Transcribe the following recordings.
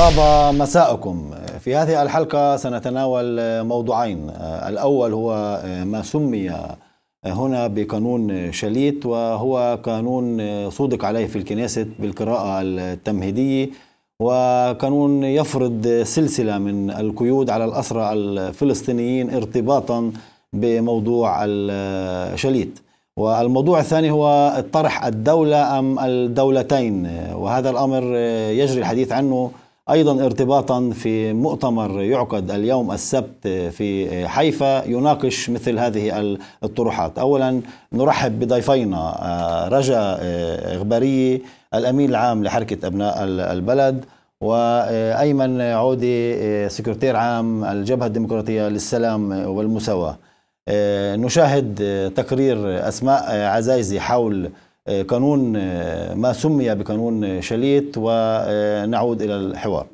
طاب مساءكم في هذه الحلقة سنتناول موضوعين الأول هو ما سمي هنا بقانون شليت وهو قانون صودق عليه في الكنيسة بالقراءة التمهيدية وقانون يفرض سلسلة من القيود على الأسرى الفلسطينيين ارتباطا بموضوع الشليت والموضوع الثاني هو طرح الدولة أم الدولتين وهذا الأمر يجري الحديث عنه أيضا ارتباطا في مؤتمر يعقد اليوم السبت في حيفا يناقش مثل هذه الطروحات أولا نرحب بضيفينا آه، رجا اغباري آه، الأمين العام لحركة أبناء البلد وأيمن عودي آه، سكرتير عام الجبهة الديمقراطية للسلام والمساواة نشاهد تقرير أسماء عزايزي حول قانون آه، ما سمي بقانون شليت ونعود إلى الحوار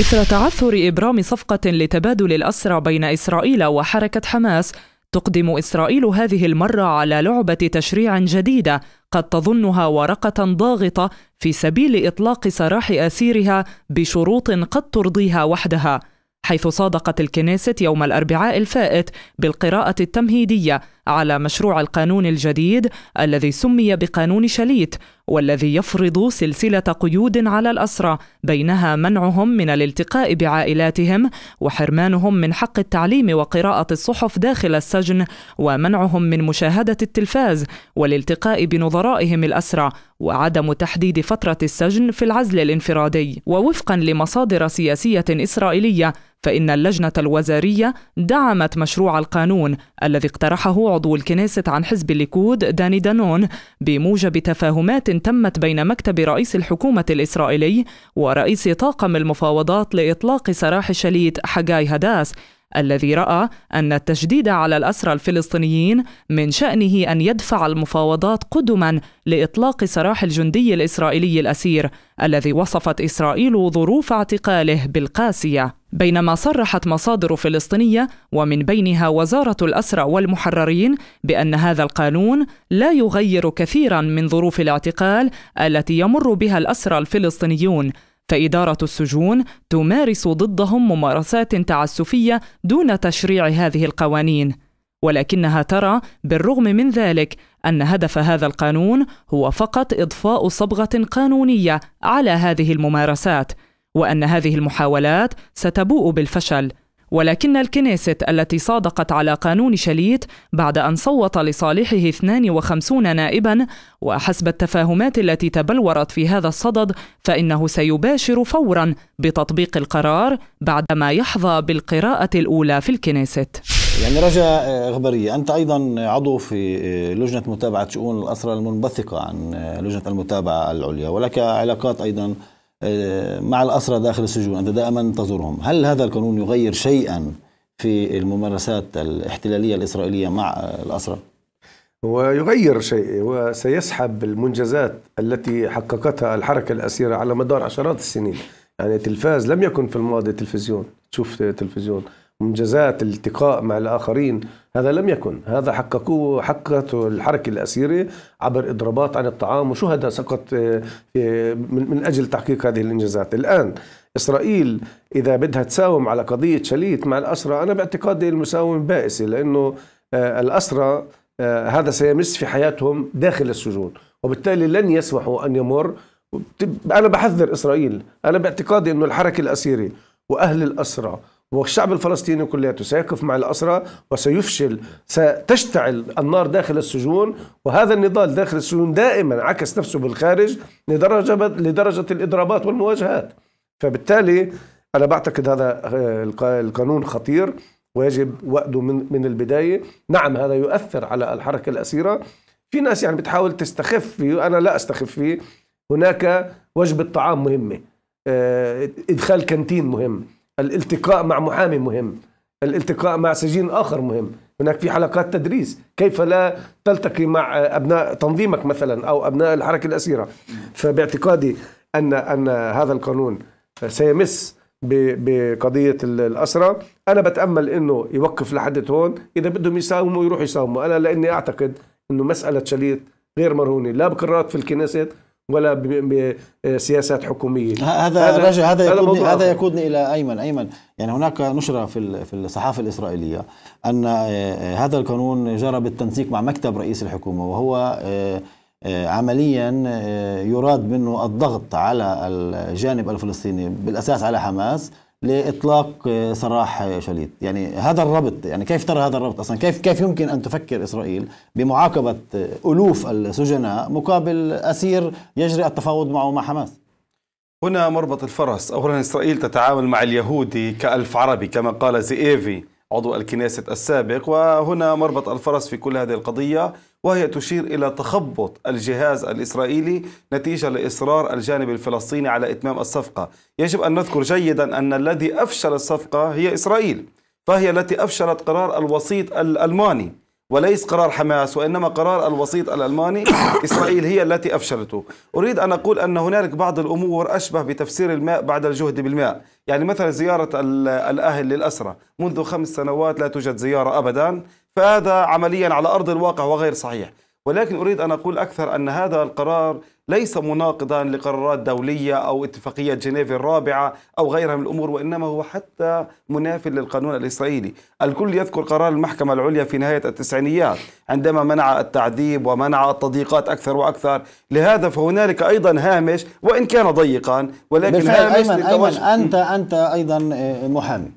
إثر تعثر إبرام صفقة لتبادل الأسرى بين إسرائيل وحركة حماس تقدم إسرائيل هذه المرة على لعبة تشريع جديدة قد تظنها ورقة ضاغطة في سبيل إطلاق سراح أسيرها بشروط قد ترضيها وحدها حيث صادقت الكنيست يوم الأربعاء الفائت بالقراءة التمهيدية على مشروع القانون الجديد الذي سمي بقانون شليت والذي يفرض سلسله قيود على الاسرى بينها منعهم من الالتقاء بعائلاتهم وحرمانهم من حق التعليم وقراءه الصحف داخل السجن ومنعهم من مشاهده التلفاز والالتقاء بنظرائهم الاسرى وعدم تحديد فتره السجن في العزل الانفرادي ووفقا لمصادر سياسيه اسرائيليه فإن اللجنة الوزارية دعمت مشروع القانون الذي اقترحه عضو الكنيسة عن حزب الليكود داني دانون بموجب تفاهمات تمت بين مكتب رئيس الحكومة الإسرائيلي ورئيس طاقم المفاوضات لإطلاق سراح شليت حجاي هداس الذي رأى أن التشديد على الأسرى الفلسطينيين من شأنه أن يدفع المفاوضات قدما لإطلاق سراح الجندي الإسرائيلي الأسير الذي وصفت إسرائيل ظروف اعتقاله بالقاسية بينما صرحت مصادر فلسطينيه ومن بينها وزاره الاسرى والمحررين بان هذا القانون لا يغير كثيرا من ظروف الاعتقال التي يمر بها الاسرى الفلسطينيون فإدارة السجون تمارس ضدهم ممارسات تعسفية دون تشريع هذه القوانين، ولكنها ترى بالرغم من ذلك أن هدف هذا القانون هو فقط إضفاء صبغة قانونية على هذه الممارسات، وأن هذه المحاولات ستبوء بالفشل. ولكن الكنيست التي صادقت على قانون شليت بعد أن صوت لصالحه 52 نائبا وحسب التفاهمات التي تبلورت في هذا الصدد فإنه سيباشر فورا بتطبيق القرار بعدما يحظى بالقراءة الأولى في الكنيست يعني رجاء غبرية أنت أيضا عضو في لجنة متابعة شؤون الأسرى المنبثقة عن لجنة المتابعة العليا ولك علاقات أيضا آه، مع الأسرى داخل السجون أنت دائما تزورهم هل هذا القانون يغير شيئا في الممارسات الاحتلالية الإسرائيلية مع الأسرى؟ ويغير شيء وسيسحب المنجزات التي حققتها الحركة الأسيرة على مدار عشرات السنين يعني تلفاز لم يكن في الماضي تلفزيون تشوف تلفزيون منجزات الالتقاء مع الآخرين هذا لم يكن هذا حققوه حققته الحركة الأسيرة عبر إضرابات عن الطعام وشهداء سقط آه، من أجل تحقيق هذه الإنجازات الآن إسرائيل إذا بدها تساوم على قضية شليت مع الأسرى أنا باعتقادي المساومة بائسة لأنه آه، الأسرى آه، هذا سيمس في حياتهم داخل السجون وبالتالي لن يسمحوا أن يمر أنا بحذر إسرائيل أنا باعتقادي أنه الحركة الأسيرة وأهل الأسرى والشعب الفلسطيني كلياته سيقف مع الأسرى وسيفشل ستشتعل النار داخل السجون وهذا النضال داخل السجون دائما عكس نفسه بالخارج لدرجة, لدرجة الإضرابات والمواجهات فبالتالي أنا بعتقد هذا آه، القانون خطير ويجب وقته من, من البداية نعم هذا يؤثر على الحركة الأسيرة في ناس يعني بتحاول تستخف فيه أنا لا أستخف فيه هناك وجبة طعام مهمة آه، ادخال كانتين مهم الالتقاء مع محامي مهم الالتقاء مع سجين آخر مهم هناك في حلقات تدريس كيف لا تلتقي مع أبناء تنظيمك مثلا أو أبناء الحركة الأسيرة فباعتقادي أن, أن هذا القانون سيمس بقضية الأسرة أنا بتأمل أنه يوقف لحد هون إذا بدهم يساوموا يروحوا يساوموا أنا لأني أعتقد أنه مسألة شليت غير مرهونة لا بقرارات في الكنيسة ولا بسياسات حكوميه هذا هذا هذا يقودني هذا, هذا يقودني الى ايمن ايمن يعني هناك نشره في في الصحافه الاسرائيليه ان آه، آه، هذا القانون جرى بالتنسيق مع مكتب رئيس الحكومه وهو آه، عمليا يراد منه الضغط على الجانب الفلسطيني بالاساس على حماس لاطلاق آه، سراح آه، شليت يعني هذا الربط يعني كيف ترى هذا الربط اصلا كيف كيف يمكن ان تفكر اسرائيل بمعاقبه آه، الوف السجناء مقابل اسير يجري التفاوض معه مع حماس هنا مربط الفرس اولا اسرائيل تتعامل مع اليهودي كالف عربي كما قال زئيفي عضو الكنيسة السابق وهنا مربط الفرس في كل هذه القضية وهي تشير إلى تخبط الجهاز الإسرائيلي نتيجة لإصرار الجانب الفلسطيني على إتمام الصفقة يجب أن نذكر جيدا أن الذي أفشل الصفقة هي إسرائيل فهي التي أفشلت قرار الوسيط الألماني وليس قرار حماس وإنما قرار الوسيط الألماني إسرائيل هي التي أفشلته أريد أن أقول أن هنالك بعض الأمور أشبه بتفسير الماء بعد الجهد بالماء يعني مثلا زيارة الأهل للأسرة منذ خمس سنوات لا توجد زيارة أبدا فهذا عمليا على أرض الواقع وغير صحيح ولكن أريد أن أقول أكثر أن هذا القرار ليس مناقضا لقرارات دولية أو اتفاقية جنيف الرابعة أو غيرها من الأمور وإنما هو حتى منافل للقانون الإسرائيلي الكل يذكر قرار المحكمة العليا في نهاية التسعينيات عندما منع التعذيب ومنع التضييقات أكثر وأكثر لهذا فهنالك أيضا هامش وإن كان ضيقا ولكن هامش أيمن, أيمن أنت, أنت أيضا آه، محامي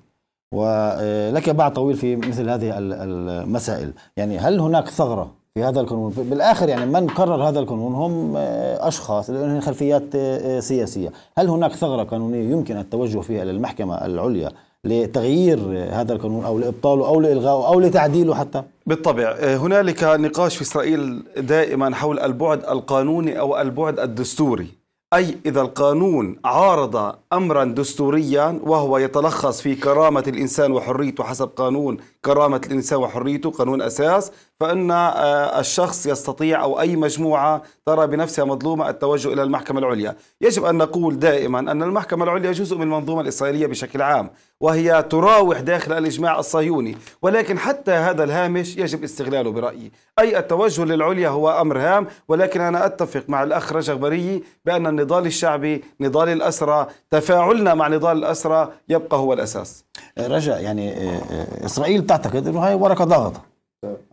ولك باع طويل في مثل هذه المسائل يعني هل هناك ثغرة في هذا القانون بالاخر يعني من قرر هذا القانون هم آه، اشخاص لهم خلفيات آه، آه، سياسيه هل هناك ثغره قانونيه يمكن التوجه فيها الى المحكمه العليا لتغيير هذا القانون او لابطاله او لالغائه او لتعديله حتى بالطبع هنالك نقاش في اسرائيل دائما حول البعد القانوني او البعد الدستوري اي اذا القانون عارض امرا دستوريا وهو يتلخص في كرامه الانسان وحريته حسب قانون كرامة الإنسان وحريته قانون أساس فإن آه، الشخص يستطيع أو أي مجموعة ترى بنفسها مظلومة التوجه إلى المحكمة العليا يجب أن نقول دائما أن المحكمة العليا جزء من المنظومة الإسرائيلية بشكل عام وهي تراوح داخل الإجماع الصهيوني ولكن حتى هذا الهامش يجب استغلاله برأيي أي التوجه للعليا هو أمر هام ولكن أنا أتفق مع الأخ رجبري بأن النضال الشعبي نضال الأسرى تفاعلنا مع نضال الأسرى يبقى هو الأساس رجاء يعني آه، آه، إسرائيل اعتقد انه هاي ورقه ضاغطه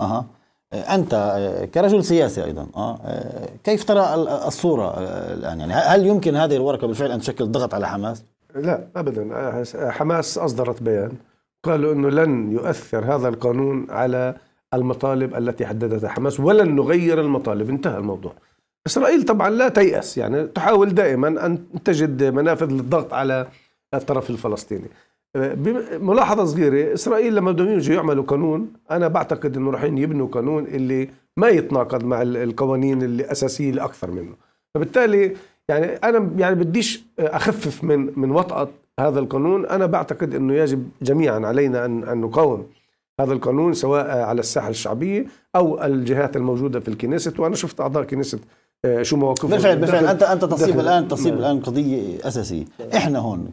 اها انت كرجل سياسي ايضا اه كيف ترى الصوره الان يعني هل يمكن هذه الورقه بالفعل ان تشكل ضغط على حماس؟ لا ابدا حماس اصدرت بيان قالوا انه لن يؤثر هذا القانون على المطالب التي حددتها حماس ولن نغير المطالب انتهى الموضوع اسرائيل طبعا لا تيأس يعني تحاول دائما ان تجد منافذ للضغط على الطرف الفلسطيني ملاحظة صغيرة إسرائيل لما بدهم يجوا يعملوا قانون أنا بعتقد إنه رايحين يبنوا قانون اللي ما يتناقض مع القوانين الأساسية الأكثر منه فبالتالي يعني أنا يعني بديش أخفف من من وطأة هذا القانون أنا بعتقد إنه يجب جميعا علينا أن أن نقاوم هذا القانون سواء على الساحة الشعبية أو الجهات الموجودة في الكنيسة وأنا شفت أعضاء كنيسة آه، شو مواقفهم بالفعل بالفعل انت انت تصيب الان تصيب نعم. الان قضيه اساسيه احنا هون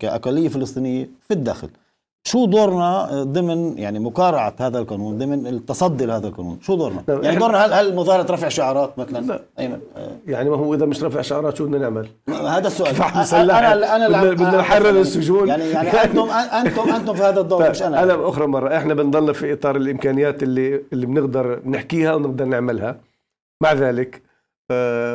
كاقليه فلسطينيه في الداخل شو دورنا ضمن يعني مقارعه هذا القانون ضمن التصدي لهذا القانون شو دورنا نعم. يعني دورنا هل هل مظاهره رفع شعارات مثلا لا. نعم. آه. يعني ما هو اذا مش رفع شعارات شو بدنا نعمل هذا السؤال انا انا بدنا نحرر السجون يعني يعني, انتم انتم انتم في هذا الدور مش انا انا اخرى مره احنا بنضل في اطار الامكانيات اللي اللي بنقدر نحكيها ونقدر نعملها مع ذلك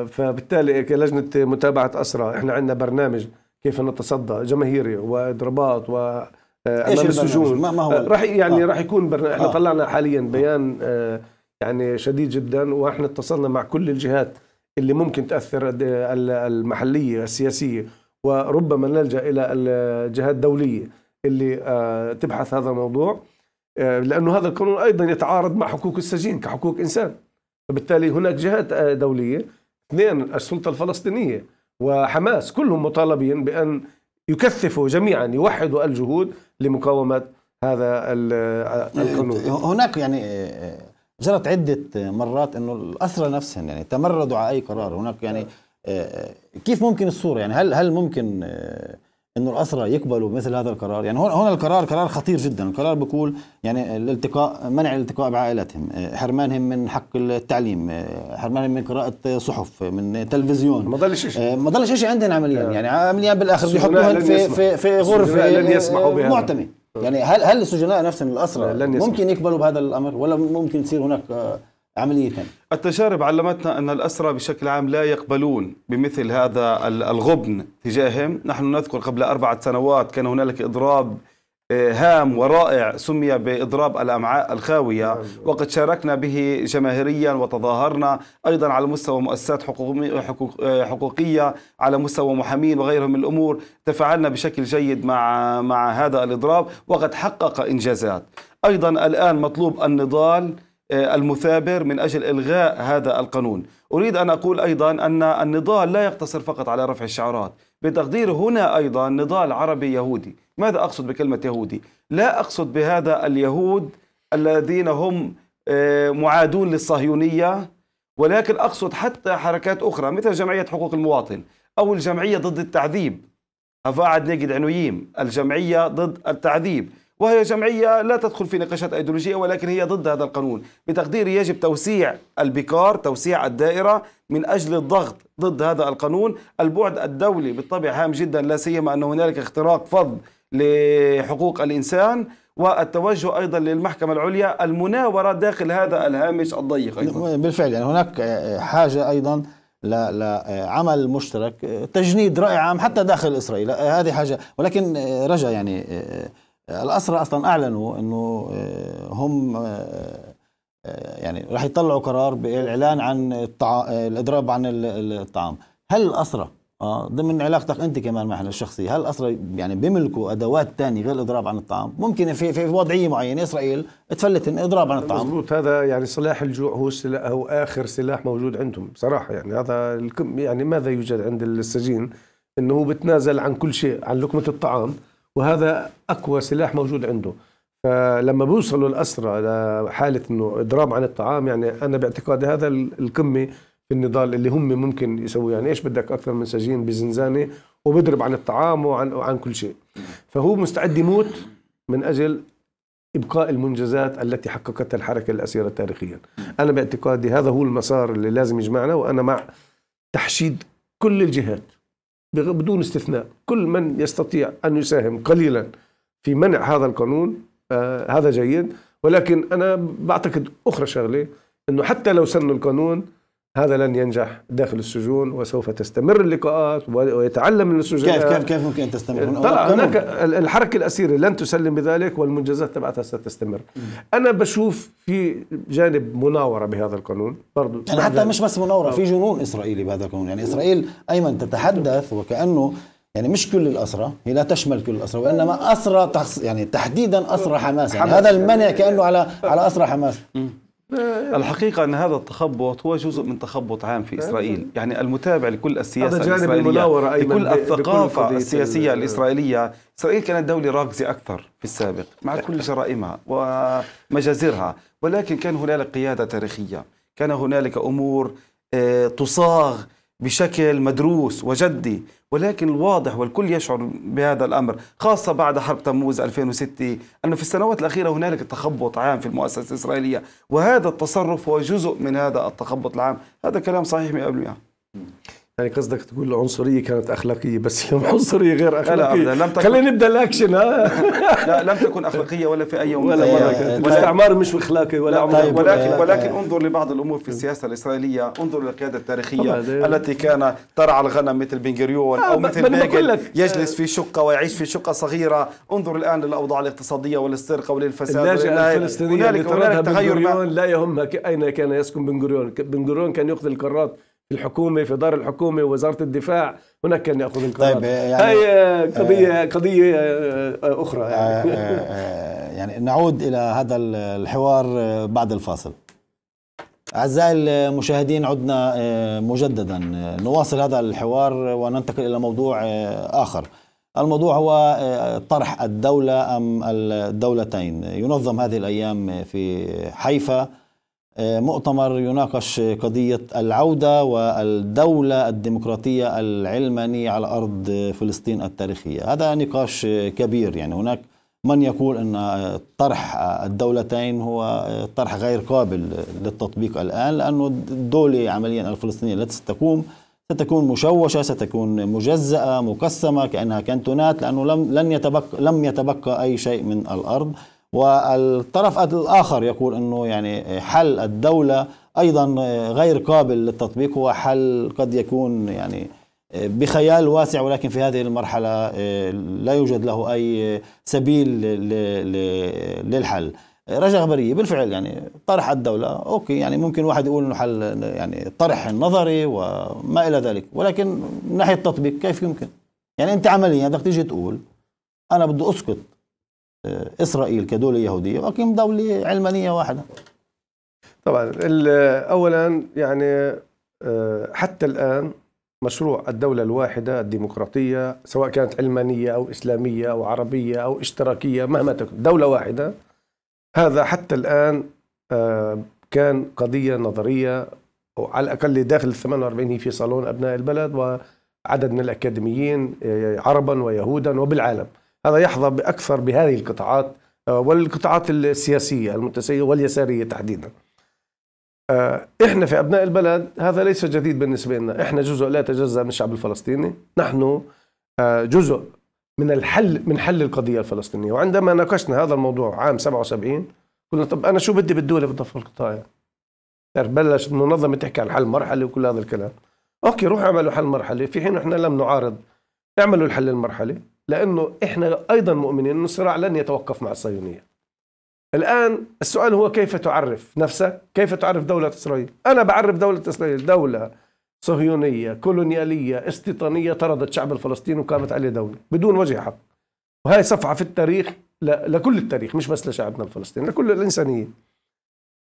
فبالتالي كلجنه متابعه اسرى احنا عندنا برنامج كيف نتصدى جماهيري واضرابات و آه، امام السجون ما هو آه، راح يعني آه. راح يكون برنا... احنا آه. طلعنا حاليا آه. بيان آه يعني شديد جدا واحنا اتصلنا مع كل الجهات اللي ممكن تاثر المحليه السياسيه وربما نلجا الى الجهات الدوليه اللي آه تبحث هذا الموضوع آه لانه هذا القانون ايضا يتعارض مع حقوق السجين كحقوق انسان فبالتالي هناك جهات دولية اثنين السلطة الفلسطينية وحماس كلهم مطالبين بأن يكثفوا جميعا يوحدوا الجهود لمقاومة هذا القانون هناك يعني جرت عدة مرات أنه الأسرى نفسهم يعني تمردوا على أي قرار هناك يعني كيف ممكن الصورة يعني هل هل ممكن انه الاسرى يقبلوا مثل هذا القرار يعني هون هون القرار قرار خطير جدا القرار بيقول يعني الالتقاء منع الالتقاء بعائلاتهم حرمانهم من حق التعليم حرمانهم من قراءه صحف من تلفزيون ما ضلش شيء آه، ما ضلش شيء عندهم عمليا آه. يعني عمليا بالاخر بيحطوهم في, في في غرفه لن يعني يسمحوا بها معتمه يعني هل هل السجناء نفسهم الاسرى ممكن يقبلوا بهذا الامر ولا ممكن تصير هناك آه، عملية التجارب علمتنا أن الأسرى بشكل عام لا يقبلون بمثل هذا الغبن تجاههم نحن نذكر قبل أربعة سنوات كان هنالك إضراب آه، هام ورائع سمي بإضراب الأمعاء الخاوية وقد شاركنا به جماهيريا وتظاهرنا أيضا على مستوى مؤسسات آه، حقوقية على مستوى محامين وغيرهم من الأمور تفاعلنا بشكل جيد مع, مع هذا الإضراب وقد حقق إنجازات أيضا الآن مطلوب النضال آه، المثابر من أجل إلغاء هذا القانون أريد أن أقول أيضا أن النضال لا يقتصر فقط على رفع الشعارات بتقدير هنا أيضا نضال عربي يهودي ماذا أقصد بكلمة يهودي؟ لا أقصد بهذا اليهود الذين هم آه، معادون للصهيونية ولكن أقصد حتى حركات أخرى مثل جمعية حقوق المواطن أو الجمعية ضد التعذيب هفاعد نجد عنويم الجمعية ضد التعذيب وهي جمعية لا تدخل في نقاشات أيديولوجية ولكن هي ضد هذا القانون بتقديري يجب توسيع البكار توسيع الدائرة من أجل الضغط ضد هذا القانون البعد الدولي بالطبع هام جدا لا سيما أن هنالك اختراق فظ لحقوق الإنسان والتوجه ايضا للمحكمه العليا المناوره داخل هذا الهامش الضيق ايضا نعم، بالفعل يعني هناك آه، حاجه ايضا لعمل آه، مشترك آه، تجنيد راي عام حتى داخل اسرائيل هذه حاجه ولكن رجا يعني الأسرى أصلا أعلنوا أنه آه، هم آه، آه، يعني راح يطلعوا قرار بالإعلان عن الإضراب عن الطعام هل الأسرى ضمن علاقتك أنت كمان معنا الشخصية هل الأسرى يعني بيملكوا أدوات تانية غير الإضراب عن الطعام ممكن في, في وضعية معينة إسرائيل تفلت إضراب عن الطعام مزبوط هذا يعني سلاح الجوع هو سلاح هو آخر سلاح موجود عندهم بصراحة يعني هذا يعني ماذا يوجد عند السجين أنه هو بتنازل عن كل شيء عن لقمة الطعام وهذا أقوى سلاح موجود عنده فلما بيوصلوا الأسرى لحالة أنه إضراب عن الطعام يعني أنا باعتقادي هذا القمة في النضال اللي هم ممكن يسووا يعني إيش بدك أكثر من سجين بزنزانة وبيضرب عن الطعام وعن, وعن كل شيء فهو مستعد يموت من أجل إبقاء المنجزات التي حققتها الحركة الأسيرة تاريخيا أنا باعتقادي هذا هو المسار اللي لازم يجمعنا وأنا مع تحشيد كل الجهات بدون استثناء كل من يستطيع أن يساهم قليلا في منع هذا القانون آه هذا جيد ولكن أنا بعتقد أخرى شغلة أنه حتى لو سنوا القانون هذا لن ينجح داخل السجون وسوف تستمر اللقاءات ويتعلم من السجناء كيف كيف كيف ممكن تستمر؟ طلع هناك الحركه الاسيره لن تسلم بذلك والمنجزات تبعتها ستستمر. انا بشوف في جانب مناوره بهذا القانون برضه يعني حتى مش بس مناوره في جنون اسرائيلي بهذا القانون، يعني اسرائيل ايمن تتحدث وكانه يعني مش كل الأسرى هي لا تشمل كل الأسرى وإنما أسرى يعني تحديدا أسرى حماس, يعني حماس هذا المنع كأنه على على أسرى حماس الحقيقة أن هذا التخبط هو جزء من تخبط عام في إسرائيل يعني المتابع لكل السياسة الإسرائيلية لكل الثقافة السياسية الإسرائيلية إسرائيل كانت دولة راكزة أكثر في السابق مع كل جرائمها ومجازرها ولكن كان هنالك قيادة تاريخية كان هنالك أمور آه، تصاغ بشكل مدروس وجدي ولكن الواضح والكل يشعر بهذا الأمر خاصة بعد حرب تموز 2006 أنه في السنوات الأخيرة هنالك تخبط عام في المؤسسة الإسرائيلية وهذا التصرف هو جزء من هذا التخبط العام هذا كلام صحيح 100% يعني قصدك تقول العنصريه كانت اخلاقيه بس هي عنصريه غير اخلاقيه لا لم تكن خلينا نبدا الاكشن ها لا لم تكن اخلاقيه ولا في اي يوم ولا مره كانت مش اخلاقي ولا طيب ولكن ولكن, آه. ولكن انظر لبعض الامور في السياسه الاسرائيليه انظر للقياده التاريخيه إيه. التي كان ترعى الغنم مثل بنجريون آه، او مثل بيجل يجلس آه. في شقه ويعيش في شقه صغيره انظر الان للاوضاع الاقتصاديه وللسرقه وللفساد الفلسطينيه اللي تغير لا يهمك اين كان يسكن بنجريون بنجريون كان يقتل القارات الحكومه في دار الحكومه ووزاره الدفاع هناك كان ياخذ القرار طيب يعني هاي قضيه آه قضيه آه, آه، اخرى آه، يعني. آه،, آه يعني نعود الى هذا الحوار بعد الفاصل أعزائي المشاهدين عدنا مجددا نواصل هذا الحوار وننتقل إلى موضوع آخر الموضوع هو طرح الدولة أم الدولتين ينظم هذه الأيام في حيفا مؤتمر يناقش قضية العودة والدولة الديمقراطية العلمانية على أرض فلسطين التاريخية هذا نقاش كبير يعني هناك من يقول أن طرح الدولتين هو طرح غير قابل للتطبيق الآن لأنه الدولة عمليا الفلسطينية التي ستقوم ستكون مشوشة ستكون مجزأة مقسمة كأنها كنتونات لأنه لم, لن يتبقى, لم يتبقى أي شيء من الأرض والطرف الآخر يقول أنه يعني حل الدولة أيضا غير قابل للتطبيق هو حل قد يكون يعني بخيال واسع ولكن في هذه المرحلة لا يوجد له أي سبيل للحل رجا غبرية بالفعل يعني طرح الدولة أوكي يعني ممكن واحد يقول أنه حل يعني طرح نظري وما إلى ذلك ولكن من ناحية التطبيق كيف يمكن يعني أنت عمليا بدك تيجي تقول أنا بدي أسقط آه، اسرائيل كدوله يهوديه واقيم دوله علمانيه واحده. طبعا اولا يعني آه، حتى الان مشروع الدولة الواحدة الديمقراطية سواء كانت علمانية أو إسلامية أو عربية أو اشتراكية مهما تكن دولة واحدة هذا حتى الآن آه، كان قضية نظرية أو على الأقل داخل ال 48 في صالون أبناء البلد وعدد من الأكاديميين عربا ويهودا وبالعالم هذا يحظى بأكثر بهذه القطاعات آه، والقطاعات السياسية المتسيئة واليسارية تحديدا آه، إحنا في أبناء البلد هذا ليس جديد بالنسبة لنا إحنا جزء لا يتجزأ من الشعب الفلسطيني نحن آه، جزء من الحل من حل القضية الفلسطينية وعندما ناقشنا هذا الموضوع عام 77 قلنا طب أنا شو بدي بالدولة بدي القطاعية القطاع بلش المنظمة تحكي عن حل مرحلة وكل هذا الكلام أوكي روح اعملوا حل مرحلة في حين إحنا لم نعارض اعملوا الحل المرحلي لأنه إحنا أيضا مؤمنين أن الصراع لن يتوقف مع الصهيونية الآن السؤال هو كيف تعرف نفسك كيف تعرف دولة إسرائيل أنا بعرف دولة إسرائيل دولة صهيونية كولونيالية استيطانية طردت شعب الفلسطيني وقامت عليه دولة بدون وجه حق وهي صفعة في التاريخ لكل التاريخ مش بس لشعبنا الفلسطيني لكل الإنسانية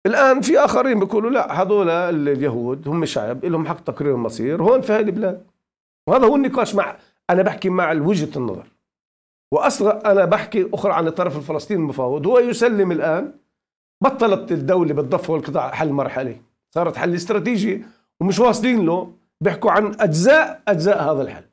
الآن في آخرين بيقولوا لا هذول اليهود هم شعب لهم حق تقرير المصير هون في هاي البلاد وهذا هو النقاش مع أنا بحكي مع وجهة النظر واصلا انا بحكي اخرى عن الطرف الفلسطيني المفاوض هو يسلم الان بطلت الدوله بالضفه والقطاع حل مرحلي صارت حل استراتيجي ومش واصلين له بيحكوا عن اجزاء اجزاء هذا الحل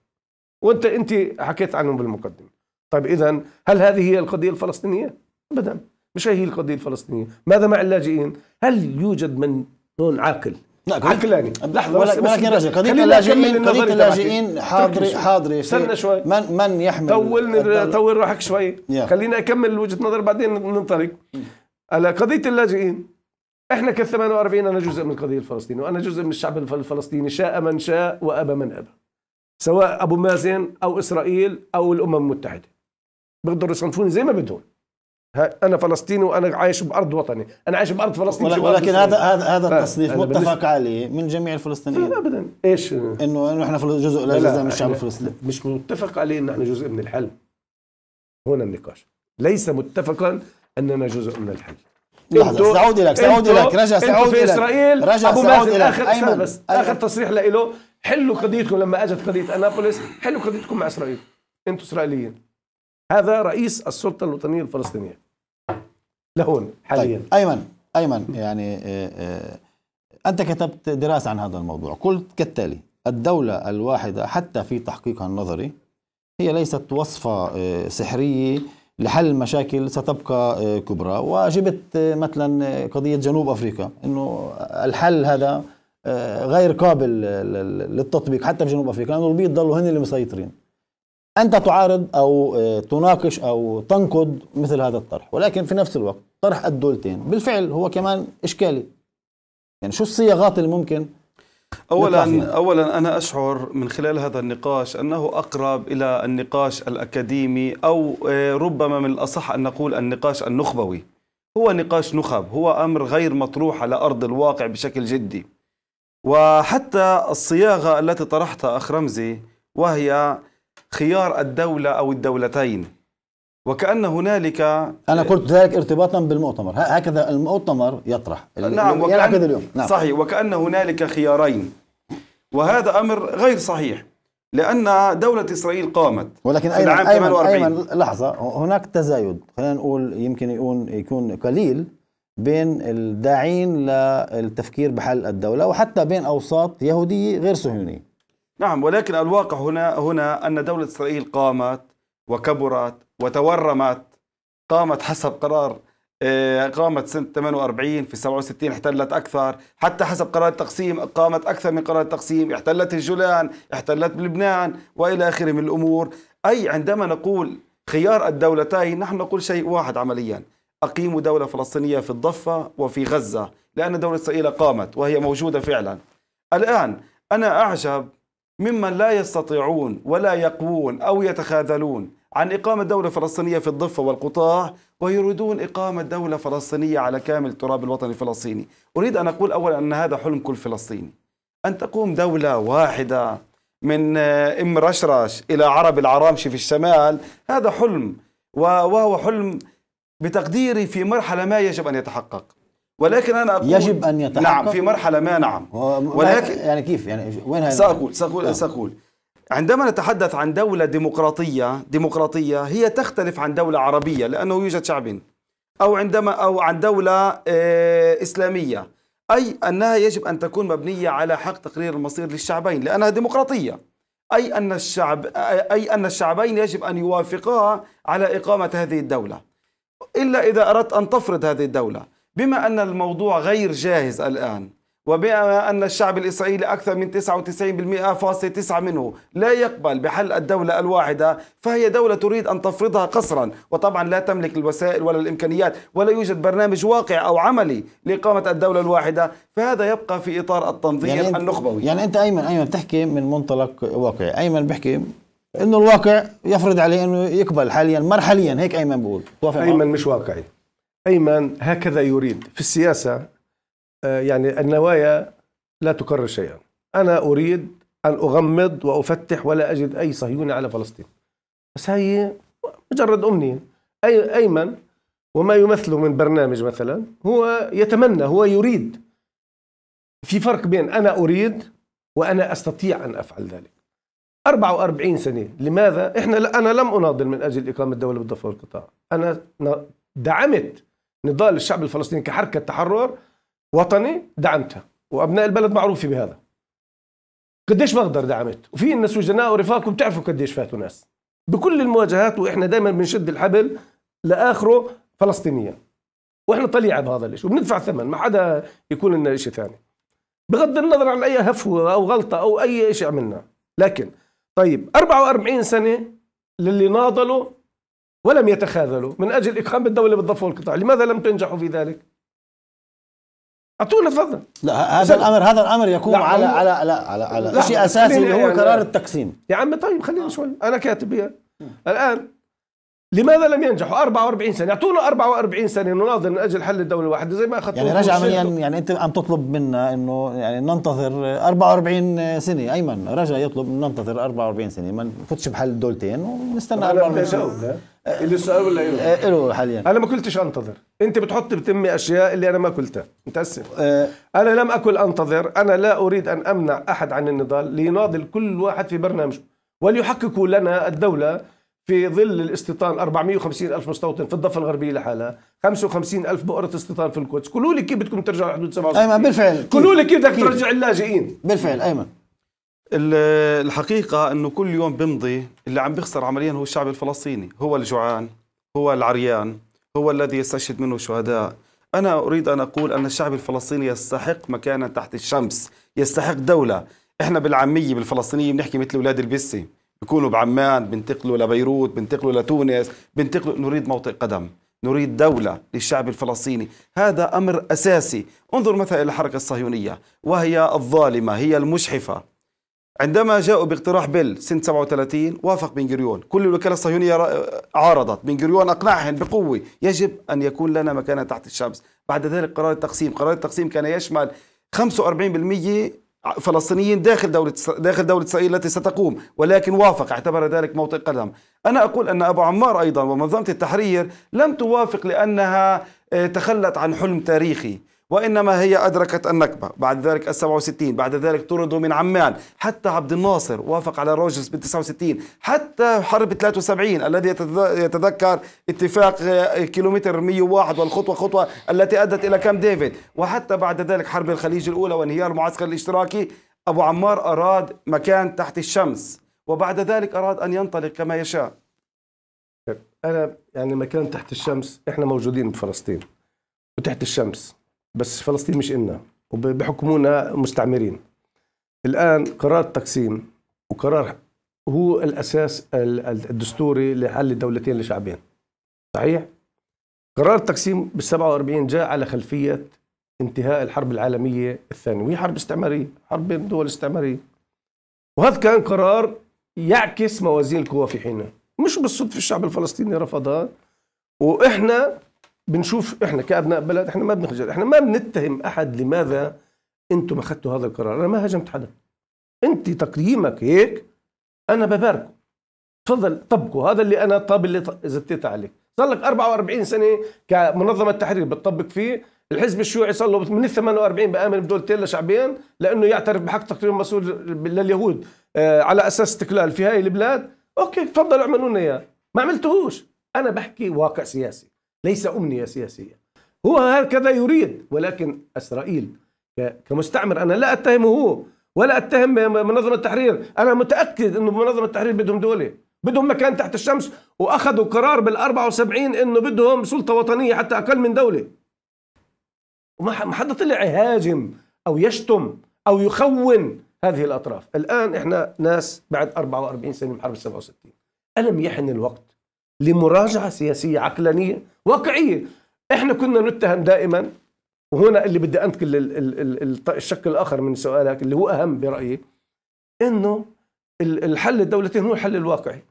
وانت انت حكيت عنهم بالمقدمه طيب اذا هل هذه هي القضيه الفلسطينيه ابدا مش هي القضيه الفلسطينيه ماذا مع اللاجئين هل يوجد من هون عاقل عقلاني لحظه ولكن رجل قضيه اللاجئين قضيه اللاجئين حاضر حاضر استنى شوي من من يحمل طولني طول روحك شوي خلينا اكمل وجهه نظر بعدين ننطلق على قضيه اللاجئين احنا كال 48 انا جزء من القضيه الفلسطينيه وانا جزء من الشعب الفلسطيني شاء من شاء وابى من ابى سواء ابو مازن او اسرائيل او الامم المتحده بيقدروا يصنفوني زي ما بدهم انا فلسطيني وانا عايش بارض وطني انا عايش بارض فلسطين ولكن, ولكن هذا هذا هذا التصنيف متفق عليه من جميع الفلسطينيين لا ابدا ايش انه نحن جزء لا جزء من الشعب الفلسطيني مش متفق عليه ان نحن جزء من الحل هنا النقاش ليس متفقا اننا جزء من الحل لحظة سأعود لك سأعود لك رجع سأعود لك إسرائيل رجع أبو سأعود لك آخر أيمن بس آخر تصريح له حلوا قضيتكم لما أجت قضية أنابوليس حلوا قضيتكم مع إسرائيل أنتم إسرائيليين هذا رئيس السلطه الوطنيه الفلسطينيه لهون طيب، حاليا طيب. ايمن ايمن يعني آه، آه، انت كتبت دراسه عن هذا الموضوع قلت كالتالي الدوله الواحده حتى في تحقيقها النظري هي ليست وصفه آه، سحريه لحل مشاكل ستبقى كبرى وجبت مثلا قضيه جنوب افريقيا انه الحل هذا غير قابل للتطبيق حتى في جنوب افريقيا لانه البيض ضلوا هن اللي مسيطرين أنت تعارض أو آه، تناقش أو تنقد مثل هذا الطرح ولكن في نفس الوقت طرح الدولتين بالفعل هو كمان إشكالي يعني شو الصياغات اللي ممكن اولا اولا انا اشعر من خلال هذا النقاش انه اقرب الى النقاش الاكاديمي او آه، ربما من الاصح ان نقول النقاش النخبوي هو نقاش نخب هو امر غير مطروح على ارض الواقع بشكل جدي وحتى الصياغه التي طرحتها اخ رمزي وهي خيار الدولة أو الدولتين وكأن هنالك أنا قلت ذلك ارتباطا بالمؤتمر هكذا المؤتمر يطرح نعم وكأن اليوم نعم. صحيح وكأن هنالك خيارين وهذا أمر غير صحيح لأن دولة إسرائيل قامت ولكن في العام أيمن, 48. أيمن لحظة هناك تزايد خلينا نقول يمكن يكون يكون قليل بين الداعين للتفكير بحل الدولة وحتى بين أوساط يهودية غير صهيونية نعم ولكن الواقع هنا هنا أن دولة إسرائيل قامت وكبرت وتورمت قامت حسب قرار آه، قامت سنة 48 في 67 احتلت أكثر حتى حسب قرار التقسيم قامت أكثر من قرار التقسيم احتلت الجولان احتلت لبنان وإلى آخره من الأمور أي عندما نقول خيار الدولتين نحن نقول شيء واحد عمليا أقيموا دولة فلسطينية في الضفة وفي غزة لأن دولة إسرائيل قامت وهي موجودة فعلا الآن أنا أعجب ممن لا يستطيعون ولا يقوون أو يتخاذلون عن إقامة دولة فلسطينية في الضفة والقطاع ويريدون إقامة دولة فلسطينية على كامل التراب الوطني الفلسطيني أريد أن أقول أولا أن هذا حلم كل فلسطيني أن تقوم دولة واحدة من آه، أم رشرش إلى عرب العرامشي في الشمال هذا حلم وهو حلم بتقديري في مرحلة ما يجب أن يتحقق ولكن انا أقول يجب ان يتحقق نعم في مرحله ما نعم ولكن يعني كيف يعني وين ساقول ساقول نعم. ساقول عندما نتحدث عن دولة ديمقراطية ديمقراطية هي تختلف عن دولة عربية لأنه يوجد شعب أو عندما أو عن دولة آه، إسلامية أي أنها يجب أن تكون مبنية على حق تقرير المصير للشعبين لأنها ديمقراطية أي أن الشعب أي أن الشعبين يجب أن يوافقا على إقامة هذه الدولة إلا إذا أردت أن تفرض هذه الدولة بما أن الموضوع غير جاهز الآن وبما أن الشعب الإسرائيلي أكثر من 99% فاصل 9 منه لا يقبل بحل الدولة الواحدة فهي دولة تريد أن تفرضها قصرا وطبعا لا تملك الوسائل ولا الإمكانيات ولا يوجد برنامج واقع أو عملي لإقامة الدولة الواحدة فهذا يبقى في إطار التنظير يعني النخبوي يعني أنت أيمن أيمن بتحكي من منطلق واقعي أيمن بحكي انه الواقع يفرض عليه انه يقبل حاليا مرحليا هيك ايمن بقول ايمن مش واقعي أيمن هكذا يريد في السياسة آه، يعني النوايا لا تكرر شيئا أنا أريد أن أغمض وأفتح ولا أجد أي صهيوني على فلسطين بس هي مجرد أمنية أي أيمن وما يمثله من برنامج مثلا هو يتمنى هو يريد في فرق بين أنا أريد وأنا أستطيع أن أفعل ذلك 44 سنة لماذا؟ إحنا أنا لم أناضل من أجل إقامة دولة بالضفة والقطاع أنا دعمت نضال الشعب الفلسطيني كحركة تحرر وطني دعمتها وأبناء البلد معروفة بهذا قديش بقدر دعمت وفي الناس وجناء ورفاق وبتعرفوا قديش فاتوا ناس بكل المواجهات واحنا دائما بنشد الحبل لاخره فلسطينيا واحنا طليعه بهذا الشيء وبندفع ثمن ما حدا يكون لنا شيء ثاني بغض النظر عن اي هفوه او غلطه او اي شيء عملناه لكن طيب 44 سنه للي ناضلوا ولم يتخاذلوا من أجل إقامة الدولة بالضفة والقطاع لماذا لم تنجحوا في ذلك؟ اعطونا فضل لا هذا الامر هذا الامر يقوم على, على على على على شيء اساسي اللي هو يعني قرار التقسيم يا عمي طيب خلينا شوي انا كاتب هي. الان لماذا لم ينجحوا 44 سنه اعطونا 44 سنه نناضل من اجل حل الدوله الواحده زي ما اخذت يعني رجع عمليا يعني انت عم تطلب منا انه يعني ننتظر 44 سنه ايمن رجع يطلب ننتظر 44 سنه ما نفوتش بحل الدولتين ونستنى 44 سنه آه، اللي السؤال ولا ايه؟ ايه حاليا انا ما كلتش انتظر انت بتحط بتمي اشياء اللي انا ما كلتها انت اسف أه انا لم اكل انتظر انا لا اريد ان امنع احد عن النضال ليناضل كل واحد في برنامجه وليحققوا لنا الدوله في ظل الاستيطان 450 ألف مستوطن في الضفة الغربية لحالها 55 ألف بؤرة استيطان في القدس قولوا لي كيف بدكم ترجعوا حدود 67 أيمن بالفعل قولوا لي كيف بدك ترجع اللاجئين بالفعل أيمن الحقيقة أنه كل يوم بمضي اللي عم بيخسر عمليا هو الشعب الفلسطيني هو الجوعان هو العريان هو الذي يستشهد منه شهداء أنا أريد أن أقول أن الشعب الفلسطيني يستحق مكانا تحت الشمس يستحق دولة إحنا بالعامية بالفلسطينية بنحكي مثل أولاد البسي بيكونوا بعمان بنتقلوا لبيروت بنتقلوا لتونس بنتقلوا نريد موطئ قدم نريد دولة للشعب الفلسطيني هذا أمر أساسي انظر مثلا إلى الحركة الصهيونية وهي الظالمة هي المشحفة عندما جاءوا باقتراح بيل سنة 37 وافق بن جريون كل الوكالة الصهيونية آه، عارضت بن جريون أقنعهن بقوة يجب أن يكون لنا مكانة تحت الشمس بعد ذلك قرار التقسيم قرار التقسيم كان يشمل 45% فلسطينيين داخل دولة داخل دولة إسرائيل التي ستقوم ولكن وافق اعتبر ذلك موطئ قدم أنا أقول أن أبو عمار أيضا ومنظمة التحرير لم توافق لأنها آه، تخلت عن حلم تاريخي وإنما هي أدركت النكبة بعد ذلك السبعة وستين بعد ذلك طردوا من عمان حتى عبد الناصر وافق على روجرز بالتسعة وستين حتى حرب 73 الذي يتذكر اتفاق كيلومتر 101 والخطوة خطوة التي أدت إلى كام ديفيد وحتى بعد ذلك حرب الخليج الأولى وانهيار المعسكر الاشتراكي أبو عمار أراد مكان تحت الشمس وبعد ذلك أراد أن ينطلق كما يشاء أنا يعني مكان تحت الشمس إحنا موجودين بفلسطين وتحت الشمس بس فلسطين مش إلنا وبحكمونا مستعمرين الآن قرار التقسيم وقرار هو الأساس الدستوري لحل دولتين لشعبين صحيح؟ قرار التقسيم بال 47 جاء على خلفية انتهاء الحرب العالمية الثانية وهي حرب استعمارية حرب بين دول استعمارية وهذا كان قرار يعكس موازين القوى في حينه مش بالصدفة الشعب الفلسطيني رفضها وإحنا بنشوف احنا كابناء بلد احنا ما بنخجل احنا ما بنتهم احد لماذا انتم اخذتوا هذا القرار انا ما هاجمت حدا انت تقييمك هيك انا بباركه تفضل طبقه هذا اللي انا طاب اللي زتيت عليه صار لك 44 سنه كمنظمه تحرير بتطبق فيه الحزب الشيوعي صار له من ال 48 بامن بدولتين لشعبين لانه يعترف بحق تقرير مسؤول لليهود آه، على اساس استقلال في هاي البلاد اوكي تفضلوا اعملوا لنا اياه ما عملتوهوش انا بحكي واقع سياسي ليس أمنية سياسية هو هكذا يريد ولكن إسرائيل كمستعمر أنا لا أتهمه هو ولا أتهم منظمة التحرير أنا متأكد أنه منظمة التحرير بدهم دولة بدهم مكان تحت الشمس وأخذوا قرار بال 74 أنه بدهم سلطة وطنية حتى أقل من دولة وما حدا طلع يهاجم أو يشتم أو يخون هذه الأطراف الآن إحنا ناس بعد 44 سنة من حرب 67 ألم يحن الوقت لمراجعة سياسية عقلانية واقعية احنا كنا نتهم دائما وهنا اللي بدي انتقل الشق الاخر من سؤالك اللي هو اهم برايي انه الحل الدولتين هو الحل الواقعي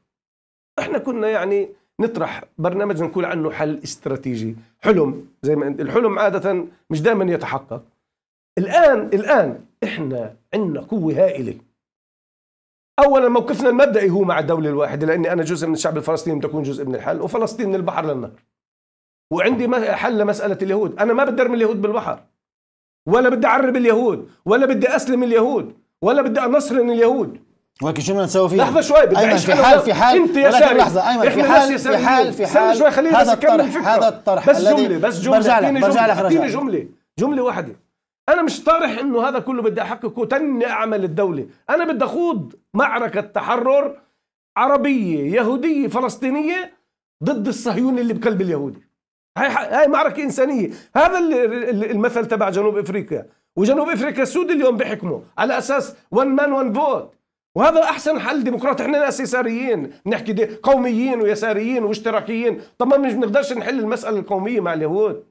احنا كنا يعني نطرح برنامج نقول عنه حل استراتيجي حلم زي ما انت الحلم عاده مش دائما يتحقق الان الان احنا عندنا قوه هائله اولا موقفنا المبدئي هو مع الدوله الواحده لاني انا جزء من الشعب الفلسطيني تكون جزء من الحل وفلسطين من البحر للنهر وعندي حل لمساله اليهود انا ما بدي ارمي اليهود بالبحر ولا بدي اعرب اليهود ولا بدي اسلم اليهود ولا بدي انصرن اليهود ولكن شو بدنا نسوي فيه؟ لحظة شوي بدي أيمن في حال في حال انت يا سامي لحظة أيمن في حال في حال في حال شوي خلينا هذا الطرح هذا الطرح بس جملة بس جملة برجع لك برجع لك جملة جملة واحدة انا مش طارح انه هذا كله بدي احققه تني اعمل الدوله انا بدي اخوض معركه تحرر عربيه يهوديه فلسطينيه ضد الصهيوني اللي بقلب اليهودي هاي هاي معركه انسانيه هذا المثل تبع جنوب افريقيا وجنوب افريقيا السود اليوم بيحكموا على اساس وان مان وان فوت وهذا احسن حل ديمقراطي احنا ناس يساريين نحكي دي قوميين ويساريين واشتراكيين طب ما مش بنقدرش نحل المساله القوميه مع اليهود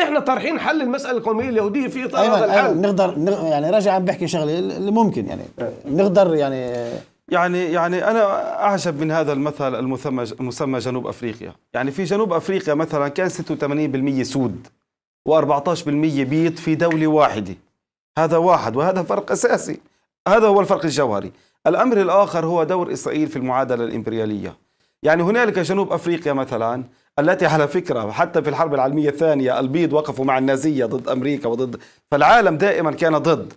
احنا طارحين حل المساله القوميه اليهوديه في اطار هذا الحل أيوة. نقدر يعني راجع عم بحكي شغله اللي ممكن يعني أه. نقدر يعني يعني يعني انا اعجب من هذا المثل المسمى مسمى جنوب افريقيا، يعني في جنوب افريقيا مثلا كان 86% سود و14% بيض في دوله واحده. هذا واحد وهذا فرق اساسي، هذا هو الفرق الجوهري. الامر الاخر هو دور اسرائيل في المعادله الامبرياليه. يعني هنالك جنوب أفريقيا مثلا التي على فكرة حتى في الحرب العالمية الثانية البيض وقفوا مع النازية ضد أمريكا وضد فالعالم دائما كان ضد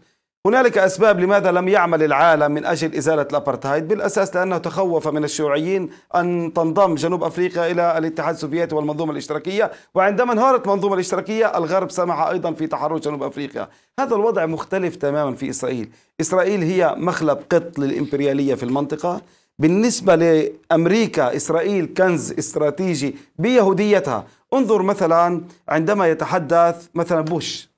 هنالك أسباب لماذا لم يعمل العالم من أجل إزالة الأبرتهايد بالأساس لأنه تخوف من الشيوعيين أن تنضم جنوب أفريقيا إلى الاتحاد السوفيتي والمنظومة الاشتراكية وعندما انهارت المنظومة الاشتراكية الغرب سمح أيضا في تحرر جنوب أفريقيا هذا الوضع مختلف تماما في إسرائيل إسرائيل هي مخلب قط للإمبريالية في المنطقة بالنسبة لأمريكا إسرائيل كنز استراتيجي بيهوديتها انظر مثلا عندما يتحدث مثلا بوش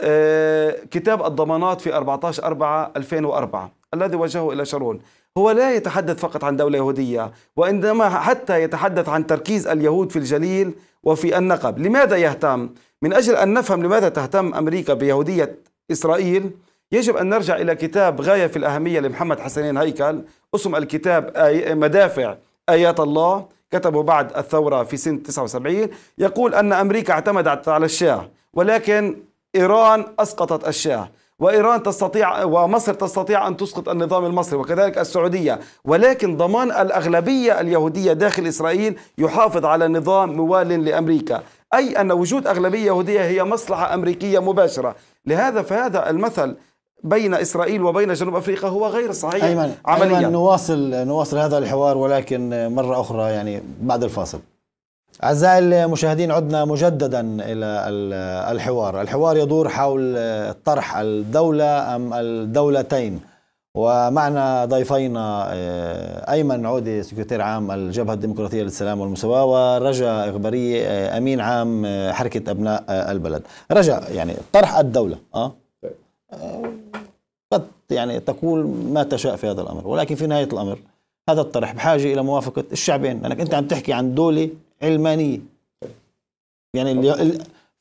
آه، كتاب الضمانات في 14 4 2004 الذي وجهه إلى شارون هو لا يتحدث فقط عن دولة يهودية وإنما حتى يتحدث عن تركيز اليهود في الجليل وفي النقب لماذا يهتم؟ من أجل أن نفهم لماذا تهتم أمريكا بيهودية إسرائيل يجب أن نرجع إلى كتاب غاية في الأهمية لمحمد حسنين هيكل اسم الكتاب مدافع آيات الله كتبه بعد الثورة في سنة 79 يقول أن أمريكا اعتمدت على الشاه ولكن إيران أسقطت الشاه وإيران تستطيع ومصر تستطيع أن تسقط النظام المصري وكذلك السعودية ولكن ضمان الأغلبية اليهودية داخل إسرائيل يحافظ على نظام موال لأمريكا أي أن وجود أغلبية يهودية هي مصلحة أمريكية مباشرة لهذا فهذا المثل بين اسرائيل وبين جنوب افريقيا هو غير صحيح أيمن عمليا أيمن نواصل نواصل هذا الحوار ولكن مره اخرى يعني بعد الفاصل أعزائي المشاهدين عدنا مجددا إلى الحوار الحوار يدور حول طرح الدولة أم الدولتين ومعنا ضيفينا آه، أيمن عودي سكرتير عام الجبهة الديمقراطية للسلام والمساواة ورجا اغبري آه، أمين عام آه، حركة أبناء البلد رجا يعني طرح الدولة أه؟ قد يعني تقول ما تشاء في هذا الامر ولكن في نهايه الامر هذا الطرح بحاجه الى موافقه الشعبين لانك انت عم تحكي عن دوله علمانيه يعني اليو...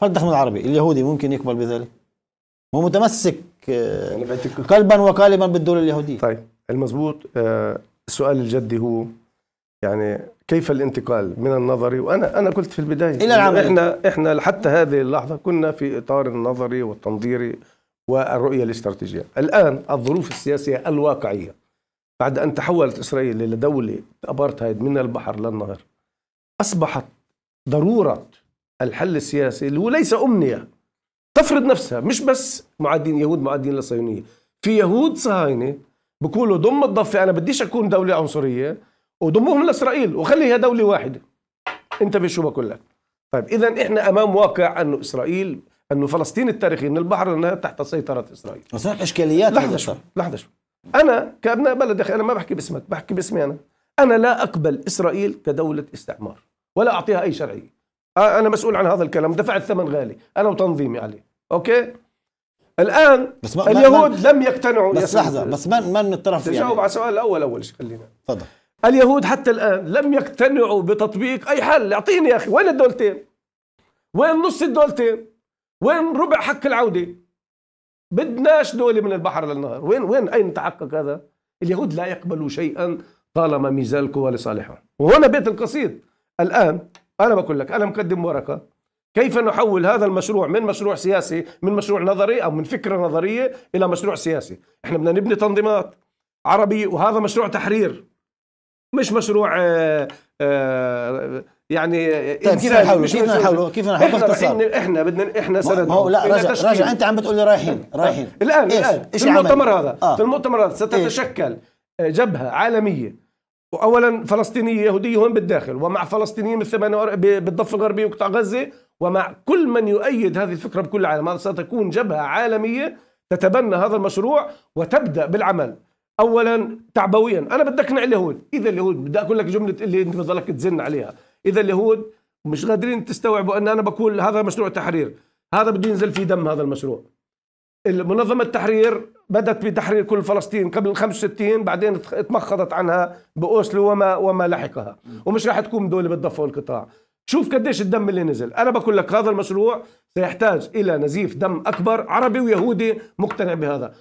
من العربي اليهودي ممكن يقبل بذلك هو متمسك قلبا يعني وقالبا بالدولة اليهودية طيب المزبوط آه، السؤال الجدي هو يعني كيف الانتقال من النظري وانا انا قلت في البدايه الى العمل احنا احنا حتى هذه اللحظه كنا في اطار النظري والتنظيري والرؤية الاستراتيجية الآن الظروف السياسية الواقعية بعد أن تحولت إسرائيل إلى دولة أبارتهايد من البحر للنهر أصبحت ضرورة الحل السياسي اللي هو ليس أمنية تفرض نفسها مش بس معادين يهود معادين للصهيونية في يهود صهاينة بيقولوا ضم الضفة أنا بديش أكون دولة عنصرية وضموهم لإسرائيل وخليها دولة واحدة انتبه شو بقول لك طيب إذا إحنا أمام واقع أنه إسرائيل انه فلسطين التاريخيه من البحر لانها تحت سيطره اسرائيل بس هناك اشكاليات لحظه شوي لحظه شوي انا كابناء بلد يا اخي انا ما بحكي باسمك بحكي باسمي انا انا لا اقبل اسرائيل كدوله استعمار ولا اعطيها اي شرعيه انا مسؤول عن هذا الكلام دفعت ثمن غالي انا وتنظيمي عليه اوكي الان بس ما اليهود ما لم يقتنعوا بس لحظه بس من من الطرف يعني؟ تجاوب على السؤال الاول اول شيء خلينا تفضل اليهود حتى الان لم يقتنعوا بتطبيق اي حل اعطيني يا اخي وين الدولتين وين نص الدولتين وين ربع حق العوده بدناش دولة من البحر للنهر وين وين اين تحقق هذا اليهود لا يقبلوا شيئا طالما ميزان القوى لصالحهم وهنا بيت القصيد الان انا بقول لك انا مقدم ورقه كيف نحول هذا المشروع من مشروع سياسي من مشروع نظري او من فكره نظريه الى مشروع سياسي احنا بدنا نبني تنظيمات عربيه وهذا مشروع تحرير مش مشروع آآ آه، آآ آه، يعني طيب كيف نحاولوا كيف نحاولوا كيف نحاولوا باختصار احنا بدنا احنا سند ما هو لا راجع راجع انت عم بتقول لي رايحين طيب. رايحين الان الان في المؤتمر هذا آه. في المؤتمر هذا ستتشكل آه، جبهه عالميه واولا فلسطينيه يهوديه هون بالداخل ومع فلسطينيين بالضفه الغربيه وقطاع غزه ومع كل من يؤيد هذه الفكره بكل العالم هذا ستكون جبهه عالميه تتبنى هذا المشروع وتبدا بالعمل اولا تعبويا انا بدي اقنع اليهود اذا اليهود بدي اقول لك جمله اللي انت بتضلك تزن عليها اذا اليهود مش قادرين تستوعبوا ان انا بقول هذا مشروع تحرير هذا بده ينزل في دم هذا المشروع منظمة التحرير بدأت بتحرير كل فلسطين قبل 65 بعدين اتمخضت عنها بأوسلو وما وما لحقها ومش راح تكون دولة بالضفة القطاع شوف قديش الدم اللي نزل أنا بقول لك هذا المشروع سيحتاج إلى نزيف دم أكبر عربي ويهودي مقتنع بهذا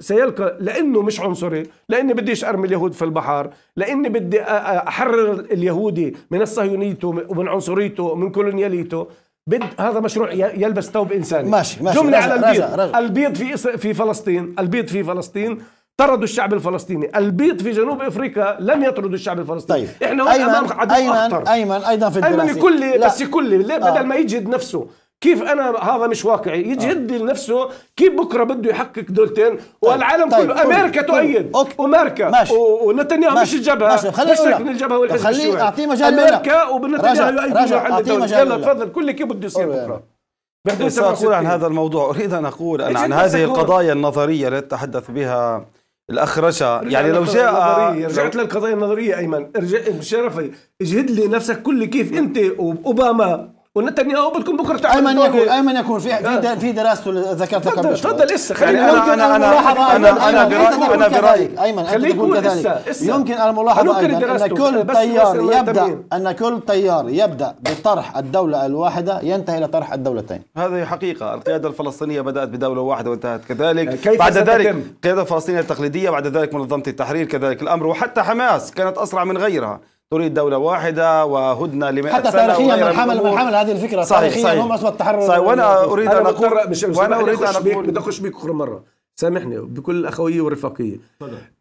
سيلقى لانه مش عنصري لاني بديش ارمي اليهود في البحر لاني بدي احرر اليهودي من الصهيونيته ومن عنصريته ومن كولونياليته بد هذا مشروع يلبس ثوب انساني ماشي ماشي جمله على البيض رجع رجع. البيض في في فلسطين البيض في فلسطين طردوا الشعب الفلسطيني البيض في جنوب افريقيا لم يطردوا الشعب الفلسطيني طيب. احنا هون امام عدو ايمن اخطر ايمن ايضا في الدراسه ايمن يكلي بس يكلي آه. بدل ما يجد نفسه كيف انا هذا مش واقعي يجي آه. يدي آه. لنفسه كيف بكره بده يحقق دولتين طيب، والعالم طيب. كله طيب. امريكا تؤيد أوكي. امريكا ونتنياهو مش الجبهه ماشي. مشرك من الجبهه والحزب الشيوعي اعطيه مجال امريكا وبنتنياهو يؤيدوا عند الدوله يلا تفضل كل كيف بده يصير بكره بدي يعني. سأقول عن هذا الموضوع أريد أن أقول أن عن هذه القضايا النظرية التي تحدث بها الأخ رشا يعني لو جاء رجعت للقضايا النظرية أيمن ارجع شرفي اجهد لي نفسك كل كيف أنت وأوباما ونتنياهو بدكم بكره تعالوا ايمن يكون ايمن يكون في في آه. في دراسته ذكرتها قبل شوي تفضل لسه خلينا يعني انا انا انا انا, أنا برايي انا برايي ايمن انت تكون كذلك يمكن انا ايضا ان كل طيار يبدا ان كل طيار يبدا بطرح الدوله الواحده ينتهي الى طرح الدولتين هذه حقيقه القياده الفلسطينيه بدات بدوله واحده وانتهت كذلك بعد ذلك القياده الفلسطينيه التقليديه بعد ذلك منظمه التحرير كذلك الامر وحتى حماس كانت اسرع من غيرها تريد دولة واحدة وهدنة لمئة حتى سنة تاريخيا من حمل من حمل هذه الفكرة صحيح تاريخيا صحيح هم عصمة التحرر صحيح وأنا أريد أن أقول وأنا أريد أن أقول بدي أخش بيك أخرى مرة سامحني بكل أخوية ورفاقية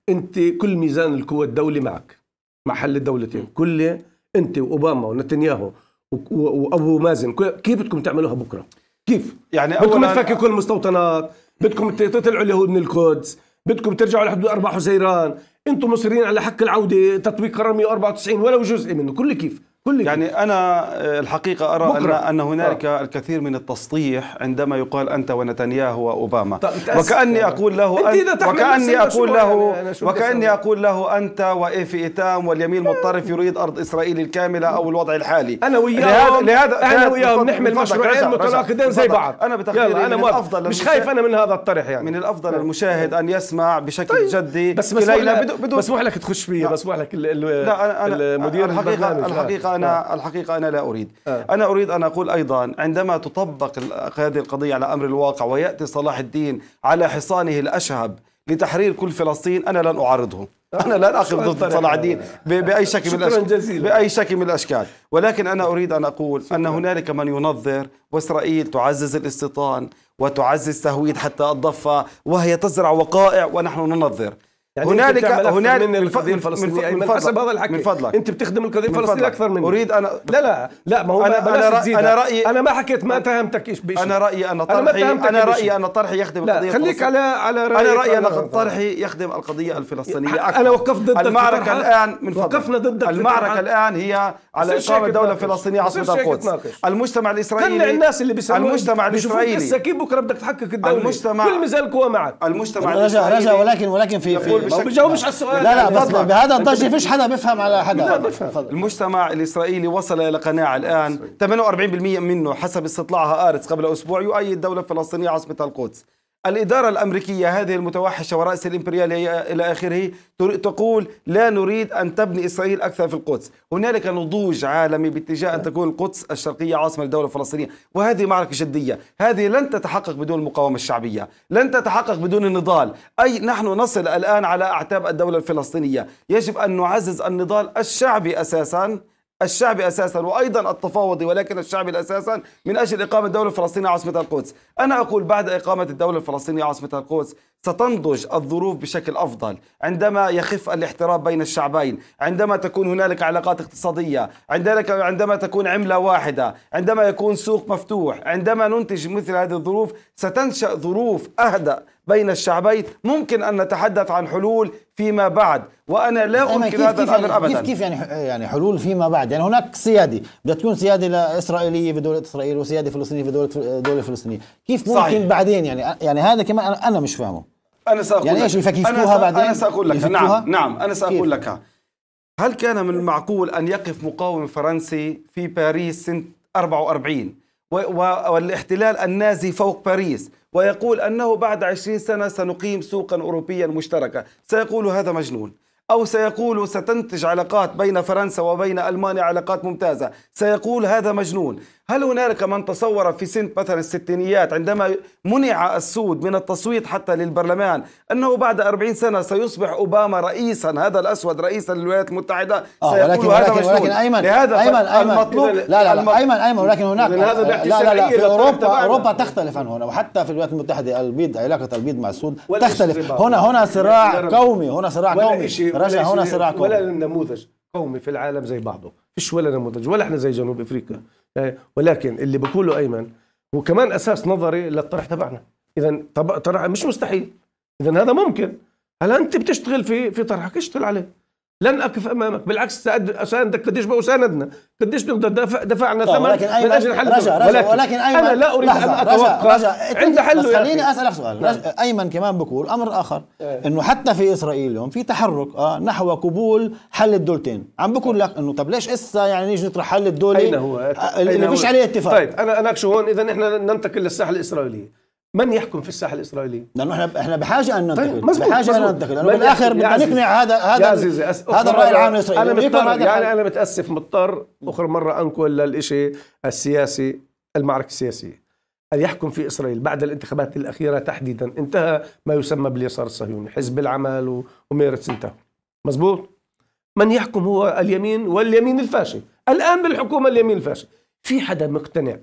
أنت كل ميزان القوى الدولي معك مع حل الدولتين كل أنت وأوباما ونتنياهو وأبو مازن كيف بدكم تعملوها بكرة؟ كيف؟ يعني بدكم تفككوا المستوطنات بدكم تطلعوا اليهود من القدس بدكم ترجعوا لحدود أربع حزيران انتم مصرين على حق العوده تطبيق قرار 194 ولو جزء منه كل كيف كل يعني انا آه، الحقيقه ارى بكرة. ان ان هنالك آه. الكثير من التسطيح عندما يقال انت ونتنياهو واوباما وكاني اقول له أنت وكاني اقول له يعني وكاني اقول له انت وايفي ايتام واليمين المتطرف يريد ارض اسرائيل الكامله او الوضع الحالي انا وياهم لهذا انا وياهم نحمل مشروعين متناقضين زي بعض انا بتقديري انا الافضل مش خايف انا من هذا الطرح يعني من الافضل طيب. المشاهد ان يسمع بشكل طيب. جدي بس مسموح لك تخش فيه مسموح لك المدير الحقيقه الحقيقه انا نعم. الحقيقه انا لا اريد آه. انا اريد ان اقول ايضا عندما تطبق هذه القضيه على امر الواقع وياتي صلاح الدين على حصانه الاشهب لتحرير كل فلسطين انا لن اعارضه آه. انا لن اقف ضد صلاح الدين باي شكل من الاشكال باي شكل من الاشكال ولكن انا اريد ان اقول ان هنالك من ينظر واسرائيل تعزز الاستيطان وتعزز تهويد حتى الضفه وهي تزرع وقائع ونحن ننظر يعني هنالك هنالك من القضيه الفلسطينيه من, من حسب هذا الحكي من فضلك انت بتخدم القضيه الفلسطينيه اكثر مني اريد انا لا لا لا ما هو انا انا انا رايي انا ما حكيت ما اتهمتك ايش بشيء انا رايي انا طرحي انا, أنا رايي أن طرحي يخدم القضيه خليك على على رايي انا رايي أن طرحي يخدم القضيه الفلسطينيه اكثر انا وقفت ضدك المعركه الان من فضلك وقفنا ضدك المعركه الان هي على اقامه دوله فلسطينيه عاصمه القدس المجتمع الاسرائيلي قنع الناس اللي بيسمعوا المجتمع الاسرائيلي لسه كيف بكره بدك تحقق الدوله المجتمع كل مزال قوى معك المجتمع رجع رجع ولكن ولكن في ما بجاوبش على السؤال لا لا تفضل يعني بهذا الضجه ما فيش حدا بيفهم على حدا بفهم المجتمع الاسرائيلي وصل الى قناعه الان 48% منه حسب استطلاعها ارتس قبل اسبوع يؤيد دوله فلسطينيه عاصمه القدس الإدارة الأمريكية هذه المتوحشة ورئيس الإمبريالية إلى آخره تقول لا نريد أن تبني إسرائيل أكثر في القدس هنالك نضوج عالمي باتجاه أن تكون القدس الشرقية عاصمة للدولة الفلسطينية وهذه معركة جدية هذه لن تتحقق بدون المقاومة الشعبية لن تتحقق بدون النضال أي نحن نصل الآن على أعتاب الدولة الفلسطينية يجب أن نعزز النضال الشعبي أساساً الشعبي اساسا وايضا التفاوضي ولكن الشعبي اساسا من اجل اقامه الدوله الفلسطينيه عاصمه القدس، انا اقول بعد اقامه الدوله الفلسطينيه عاصمه القدس ستنضج الظروف بشكل افضل، عندما يخف الاحتراب بين الشعبين، عندما تكون هنالك علاقات اقتصاديه، عندما عندما تكون عمله واحده، عندما يكون سوق مفتوح، عندما ننتج مثل هذه الظروف ستنشا ظروف اهدأ بين الشعبين ممكن أن نتحدث عن حلول فيما بعد وأنا لا أنكر هذا الأمر يعني أبدا كيف, كيف يعني يعني حلول فيما بعد يعني هناك سيادة بدها تكون سيادة إسرائيلية في دولة إسرائيل وسيادة فلسطينية في دولة دولة فلسطينية كيف ممكن صحيح. بعدين يعني يعني هذا كمان أنا مش فاهمه أنا سأقول يعني إيش يفككوها بعدين أنا سأقول لك نعم نعم أنا سأقول لك هل كان من المعقول أن يقف مقاوم فرنسي في باريس سنة 44 والاحتلال النازي فوق باريس ويقول أنه بعد عشرين سنة سنقيم سوقا أوروبيا مشتركة سيقول هذا مجنون أو سيقول ستنتج علاقات بين فرنسا وبين ألمانيا علاقات ممتازة سيقول هذا مجنون هل هنالك من تصور في سن مثلا الستينيات عندما منع السود من التصويت حتى للبرلمان أنه بعد 40 سنة سيصبح أوباما رئيسا هذا الأسود رئيسا للولايات المتحدة آه، سيقول ولكن هذا ولكن, ولكن أيمن لهذا أيمن أيمن المطلوب لا لا, لا أيمن أيمن ولكن هناك لا لا, لا في أوروبا أوروبا تختلف عن هنا وحتى في الولايات المتحدة البيض علاقة البيض مع السود تختلف هنا هنا صراع قومي هنا صراع قومي رجع هنا صراع قومي ولا النموذج قومي في العالم زي بعضه فيش ولا نموذج ولا احنا زي جنوب افريقيا آه، ولكن اللي بقوله ايمن هو كمان اساس نظري للطرح تبعنا اذا طرح مش مستحيل اذا هذا ممكن هل انت بتشتغل في في طرحك اشتغل عليه لن اقف امامك بالعكس اساندك قديش بساندنا قديش نقدر دفعنا طيب، ثمن من اجل حل رجع رجع ولكن, ولكن أيمن انا لا اريد ان اتوقع عند حل بس خليني اسالك سؤال نعم. رجع. ايمن كمان بقول امر اخر إيه. انه حتى في اسرائيل اليوم في تحرك اه نحو قبول حل الدولتين عم بقول لك انه طب ليش اسا يعني نيجي نطرح حل الدولي اين هو آه، اللي فيش عليه اتفاق طيب انا اناقشه هون اذا نحن ننتقل للساحه الاسرائيليه من يحكم في الساحه الاسرائيليه؟ لانه احنا احنا بحاجه ان ننتقد طيب مزبوط بحاجه مزبوط. ان ننتقد لانه بالاخر بدنا نقنع هذا هذا هذا, الراي يعني العام الاسرائيلي انا مضطر يعني انا متاسف مضطر اخر مره انقل للشيء السياسي المعركه السياسيه أن يحكم في إسرائيل بعد الانتخابات الأخيرة تحديدا انتهى ما يسمى باليسار الصهيوني حزب العمل وميرتس انتهى مزبوط من يحكم هو اليمين واليمين الفاشي الآن بالحكومة اليمين الفاشي في حدا مقتنع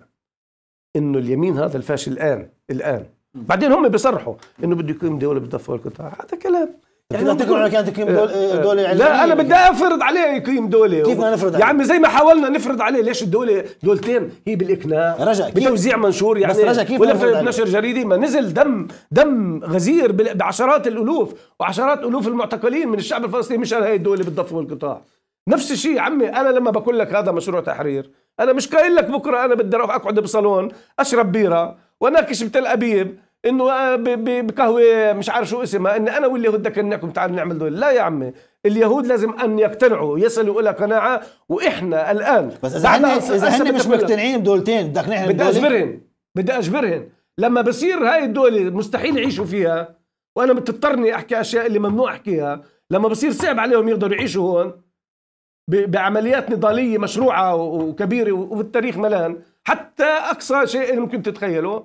انه اليمين هذا الفاشل الان الان بعدين هم بيصرحوا انه بده يقيم دوله بالضفه القطاع هذا كلام طيب، يعني انت تقول كانت تقيم دوله آه، آه. دولة يعني لا انا بدي افرض عليه يقيم دوله كيف ما نفرض عليه؟ يا عمي زي ما حاولنا نفرض عليه ليش الدوله دولتين هي بالاقناع رجع بتوزيع منشور يعني بس رجع كيف ولا نشر جريده ما نزل دم دم غزير بعشرات الالوف وعشرات الوف المعتقلين من الشعب الفلسطيني مشان هي الدوله بالضفه والقطاع نفس الشيء عمي انا لما بقول لك هذا مشروع تحرير انا مش قايل لك بكره انا بدي اروح اقعد بصالون اشرب بيره واناقش بتل ابيب انه آه، بقهوه مش عارف شو اسمها ان انا واليهود انكم تعالوا نعمل دول لا يا عمي اليهود لازم ان يقتنعوا يصلوا الى قناعه واحنا الان بس اذا هن اذا هن مش مقتنعين دولتين بدك نحن بدي اجبرهم بدي اجبرهم لما بصير هاي الدوله مستحيل يعيشوا فيها وانا بتضطرني احكي اشياء اللي ممنوع احكيها لما بصير صعب عليهم يقدروا يعيشوا هون بعمليات نضاليه مشروعه وكبيره وفي التاريخ ملان حتى اقصى شيء ممكن تتخيله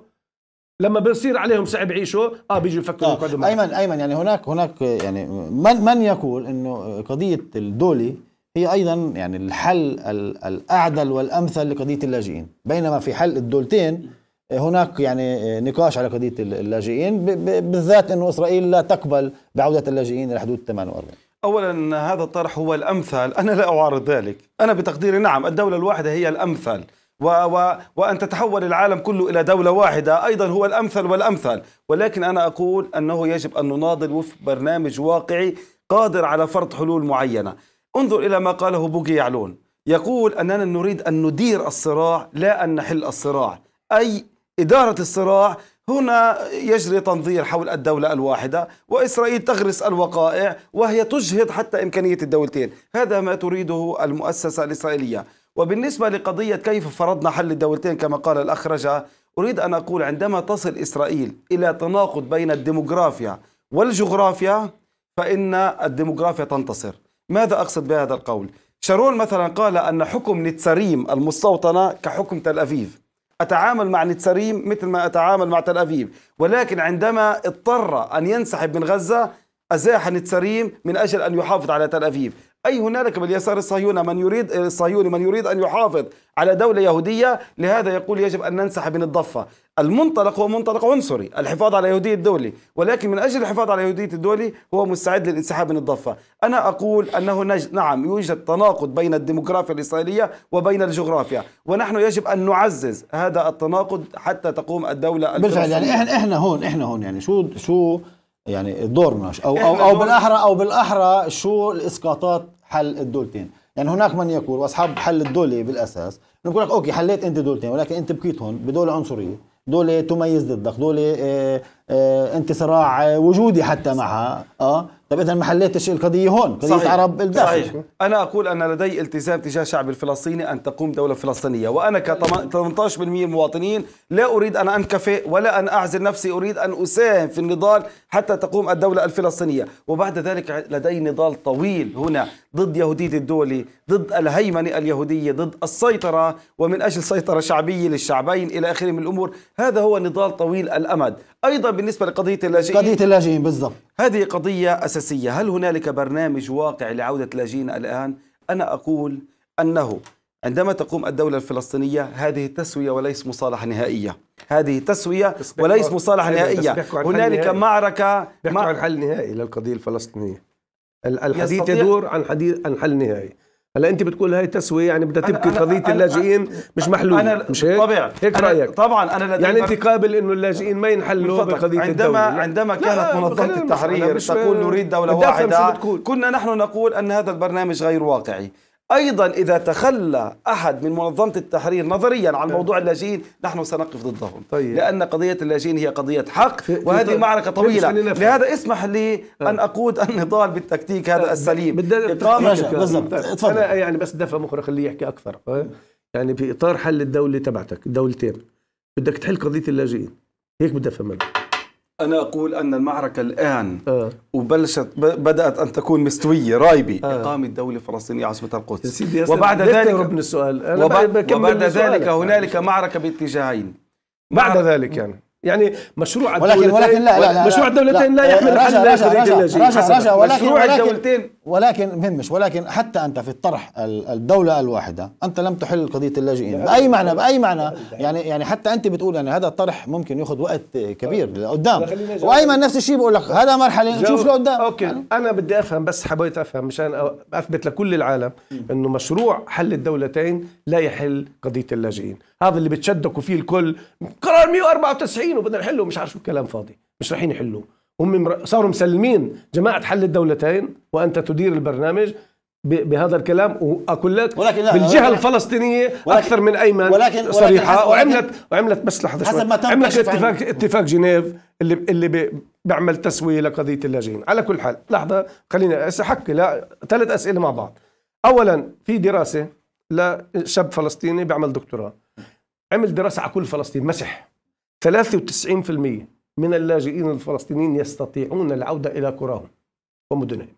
لما بيصير عليهم صعب عيشه اه بيجوا يفكروا آه. ايمن ايمن يعني هناك هناك يعني من من يقول انه قضيه الدولي هي ايضا يعني الحل الاعدل والامثل لقضيه اللاجئين بينما في حل الدولتين هناك يعني نقاش على قضيه اللاجئين بالذات انه اسرائيل لا تقبل بعوده اللاجئين الى حدود 48 اولا هذا الطرح هو الامثل انا لا اعارض ذلك انا بتقديري نعم الدوله الواحده هي الامثل و و وأن تتحول العالم كله إلى دولة واحدة أيضا هو الأمثل والأمثل ولكن أنا أقول أنه يجب أن نناضل وفق برنامج واقعي قادر على فرض حلول معينة انظر إلى ما قاله بوغي يعلون يقول أننا نريد أن ندير الصراع لا أن نحل الصراع أي إدارة الصراع هنا يجري تنظير حول الدولة الواحدة وإسرائيل تغرس الوقائع وهي تجهض حتى إمكانية الدولتين هذا ما تريده المؤسسة الإسرائيلية وبالنسبة لقضية كيف فرضنا حل الدولتين كما قال الأخ رجا أريد أن أقول عندما تصل إسرائيل إلى تناقض بين الديموغرافيا والجغرافيا فإن الديموغرافيا تنتصر ماذا أقصد بهذا القول؟ شارون مثلا قال أن حكم نتسريم المستوطنة كحكم تل أبيب أتعامل مع نتسريم مثل ما أتعامل مع تل أبيب ولكن عندما اضطر أن ينسحب من غزة أزاح نتسريم من أجل أن يحافظ على تل أبيب أي هنالك باليسار الصهيوني من يريد الصهيوني من يريد أن يحافظ على دولة يهودية لهذا يقول يجب أن ننسحب من الضفة المنطلق هو منطلق عنصري الحفاظ على يهودية الدولة ولكن من أجل الحفاظ على يهودية الدولة هو مستعد للانسحاب من الضفة أنا أقول أنه نج... نعم يوجد تناقض بين الديموغرافيا الإسرائيلية وبين الجغرافيا ونحن يجب أن نعزز هذا التناقض حتى تقوم الدولة بالفعل يعني إحنا, إحنا هون إحنا هون يعني شو شو يعني دورناش او او, أو بالاحرى او بالاحرى شو الاسقاطات حل الدولتين يعني هناك من يقول واصحاب حل الدوله بالاساس بنقول لك اوكي حليت انت دولتين ولكن انت بقيت هون بدوله عنصريه دوله تميز ضدك دوله آه، آه، انت صراع آه، وجودي حتى معها اه طب اذا ما حليتش القضيه هون قضيه صحيح. عرب الداخل صحيح. انا اقول ان لدي التزام تجاه الشعب الفلسطيني ان تقوم دوله فلسطينيه وانا ك 18% مواطنين لا اريد ان انكفئ ولا ان اعزل نفسي اريد ان اساهم في النضال حتى تقوم الدوله الفلسطينيه وبعد ذلك لدي نضال طويل هنا ضد يهوديه الدوله ضد الهيمنه اليهوديه ضد السيطره ومن اجل سيطره شعبيه للشعبين الى اخره من الامور هذا هو نضال طويل الامد ايضا بالنسبة لقضية اللاجئين قضية اللاجئين بالضبط هذه قضية أساسية هل هنالك برنامج واقع لعودة اللاجئين الآن؟ أنا أقول أنه عندما تقوم الدولة الفلسطينية هذه تسوية وليس مصالحة نهائية هذه تسوية وليس مصالحة نهائية هنالك معركة بيحكوا مع... عن حل نهائي للقضية الفلسطينية الحديث يدور عن حديث عن حل نهائي هلا انت بتقول هاي تسويه يعني بدها تبكي قضيه أنا اللاجئين مش محلوله أنا مش هيك؟ طبعا هيك رايك طبعا انا لدي يعني انت قابل انه اللاجئين ما ينحلوا بقضيه عندما الدولة. عندما كانت منظمه التحرير تقول نريد دوله واحده كنا نحن نقول ان هذا البرنامج غير واقعي أيضا إذا تخلى أحد من منظمة التحرير نظريا عن موضوع طيب. اللاجئين نحن سنقف ضدهم طيب. لأن قضية اللاجئين هي قضية حق وهذه طيب. معركة طويلة لهذا اسمح لي طيب. أن أقود النضال بالتكتيك هذا السليم إقامة بالضبط أنا يعني بس دفع مخرج خليه يحكي أكثر يعني في إطار حل الدولة تبعتك الدولتين بدك تحل قضية اللاجئين هيك بدي أفهم أنا أقول أن المعركة الآن آه. وبلشت بدأت أن تكون مستوية رايبة آه. إقامة دولة فلسطينية عاصمة القدس وبعد ذلك من السؤال وبعد ذلك هنالك معركة باتجاهين بعد ذلك يعني يعني مشروع ولكن ولكن لا لا, لا مشروع الدولتين لا, لا يحمل حل راجع راجع, راجع, راجع ولكن مشروع ولكن الدولتين ولكن مهمش ولكن حتى انت في الطرح الدوله الواحده انت لم تحل قضيه اللاجئين باي معنى باي معنى يعني يعني حتى انت بتقول يعني هذا الطرح ممكن ياخذ وقت كبير طيب، لقدام وايمن نفس الشيء بقول لك هذا مرحله نشوف لقدام اوكي يعني انا بدي افهم بس حبيت افهم مشان اثبت لكل العالم انه مشروع حل الدولتين لا يحل قضيه اللاجئين هذا اللي بتشدكوا فيه الكل القرار 194 وبدنا نحله مش عارف شو كلام فاضي مش رايحين يحلوه هم صاروا مسلمين جماعه حل الدولتين وانت تدير البرنامج بهذا الكلام واقول لك ولكن لا بالجهه ولكن الفلسطينيه ولكن اكثر من ايمن ولكن صريحه ولكن وعملت وعملت بس لحظه حسب ما تم عملت اتفاق اتفاق جنيف اللي اللي بيعمل تسويه لقضيه اللاجئين على كل حال لحظه خلينا حكي لا ثلاث اسئله مع بعض اولا في دراسه لشاب فلسطيني بيعمل دكتوراه عمل دراسه على كل فلسطين مسح 93% من اللاجئين الفلسطينيين يستطيعون العودة إلى قراهم ومدنهم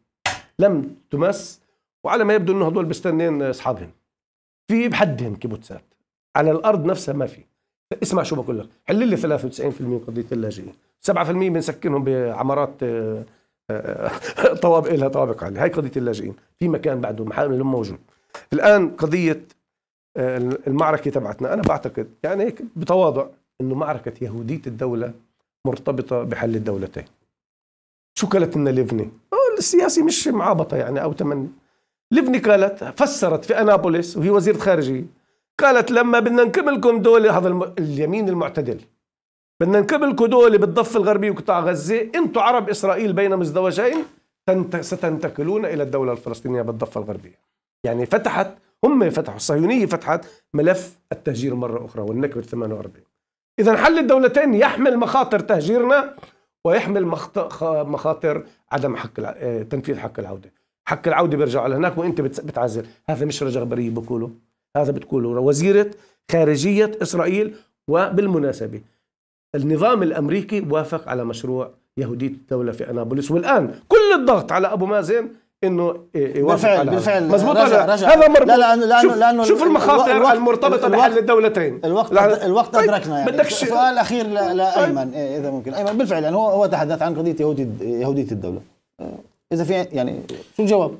لم تمس وعلى ما يبدو أنه هدول بيستنين أصحابهم في بحدهم كيبوتسات على الأرض نفسها ما في اسمع شو بقول لك حل لي 93% من قضية اللاجئين 7% بنسكنهم بعمارات آه، آه، طوابق لها طوابق عالية هاي قضية اللاجئين في مكان بعده محل موجود الآن قضية آه، المعركة تبعتنا أنا بعتقد يعني هيك بتواضع انه معركة يهودية الدولة مرتبطة بحل الدولتين شو قالت لنا ليفني؟ السياسي مش معابطة يعني أو تمني ليفني قالت فسرت في أنابوليس وهي وزيرة خارجية قالت لما بدنا نكملكم دولة هذا اليمين المعتدل بدنا نكملكم دولة بالضفة الغربية وقطاع غزة أنتم عرب إسرائيل بين مزدوجين تنت... ستنتقلون إلى الدولة الفلسطينية بالضفة الغربية يعني فتحت هم فتحوا الصهيونية فتحت ملف التهجير مرة أخرى والنكبة 48 إذا حل الدولتين يحمل مخاطر تهجيرنا ويحمل مخاطر عدم حق آه، تنفيذ حق العودة حق العودة بيرجعوا لهناك وأنت بتعزل هذا مش رجع غبرية بقوله هذا بتقوله وزيرة خارجية إسرائيل وبالمناسبة النظام الأمريكي وافق على مشروع يهودية الدولة في أنابوليس والآن كل الضغط على أبو مازن انه يوافق إيه، إيه، بالفعل بالفعل مزبوط رجع رجع هذا مربوط لا لا لانه شوف, لأنه شوف المخاطر الوقت المرتبطه الوقت بحل الدولتين الوقت الوقت طيب، ادركنا يعني بدك سؤال اخير طيب. لايمن إيه، اذا ممكن ايمن بالفعل يعني هو هو تحدث عن قضيه يهوديه يهوديه الدوله اذا في يعني شو الجواب؟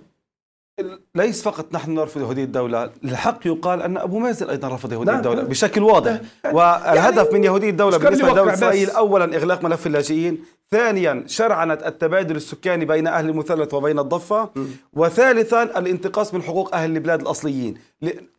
ليس فقط نحن نرفض يهودية الدولة الحق يقال أن أبو مازن أيضا رفض يهودية نعم. الدولة بشكل واضح يعني والهدف من يهودية الدولة بالنسبة لدولة إسرائيل أولا إغلاق ملف اللاجئين ثانيا شرعنت التبادل السكاني بين أهل المثلث وبين الضفة وثالثا الانتقاص من حقوق أهل البلاد الأصليين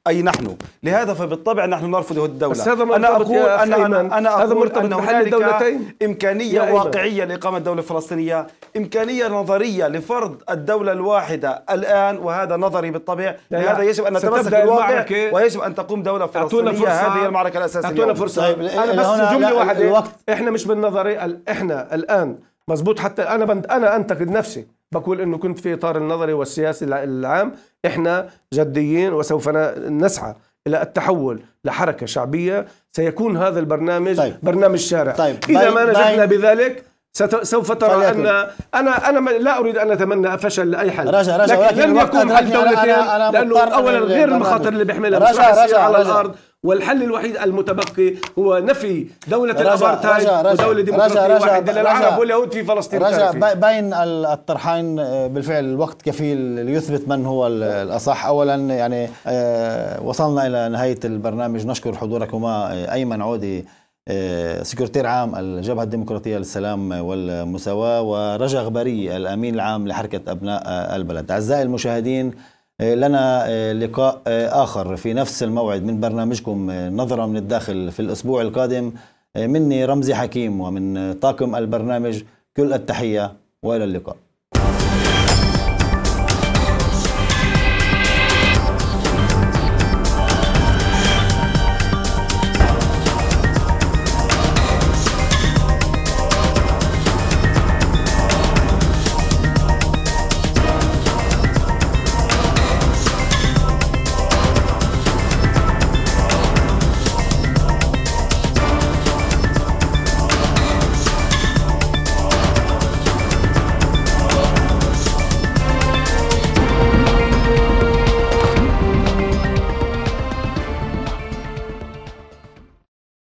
اي نحن لهذا فبالطبع نحن نرفض هذه الدوله بس هذا انا اقول يا أنا, أنا, انا هذا مرتبط أن بحل الدولتين امكانيه واقعيه لاقامه دوله فلسطينيه امكانيه نظريه لفرض الدوله الواحده الان وهذا نظري بالطبع لهذا يجب ان نتمسك بالواقع ويجب ان تقوم دوله فلسطينيه فرصة هذه المعركه الاساسيه اعطونا طيب، فرصه طيب، انا بس جمله واحده احنا مش بالنظري احنا الان مزبوط حتى انا بند انا انتقد نفسي بقول انه كنت في اطار النظري والسياسي العام احنا جديين وسوف نسعى الى التحول لحركه شعبيه سيكون هذا البرنامج طيب. برنامج شارع طيب. اذا ما نجحنا بذلك سوف ترى ان انا انا لا اريد ان اتمنى فشل لاي حل رجع رجع لكن لن يكون حل دولتين لانه اولا غير المخاطر اللي بيحملها رجع رجع على الارض والحل الوحيد المتبقي هو نفي دولة الأبارتايد ودولة ديمقراطية رجع واحدة رجع للعرب واليهود في فلسطين رجع بين الطرحين آه، بالفعل الوقت كفيل ليثبت من هو الأصح أولا يعني آه، وصلنا إلى نهاية البرنامج نشكر حضوركما آه، أيمن عودي سكرتير عام الجبهة الديمقراطية للسلام والمساواة ورجا غبري الأمين العام لحركة أبناء البلد أعزائي المشاهدين آه، لنا آه، لقاء آه، آخر في نفس الموعد من برنامجكم نظرة من الداخل في الأسبوع القادم مني رمزي حكيم ومن طاقم البرنامج كل التحية وإلى اللقاء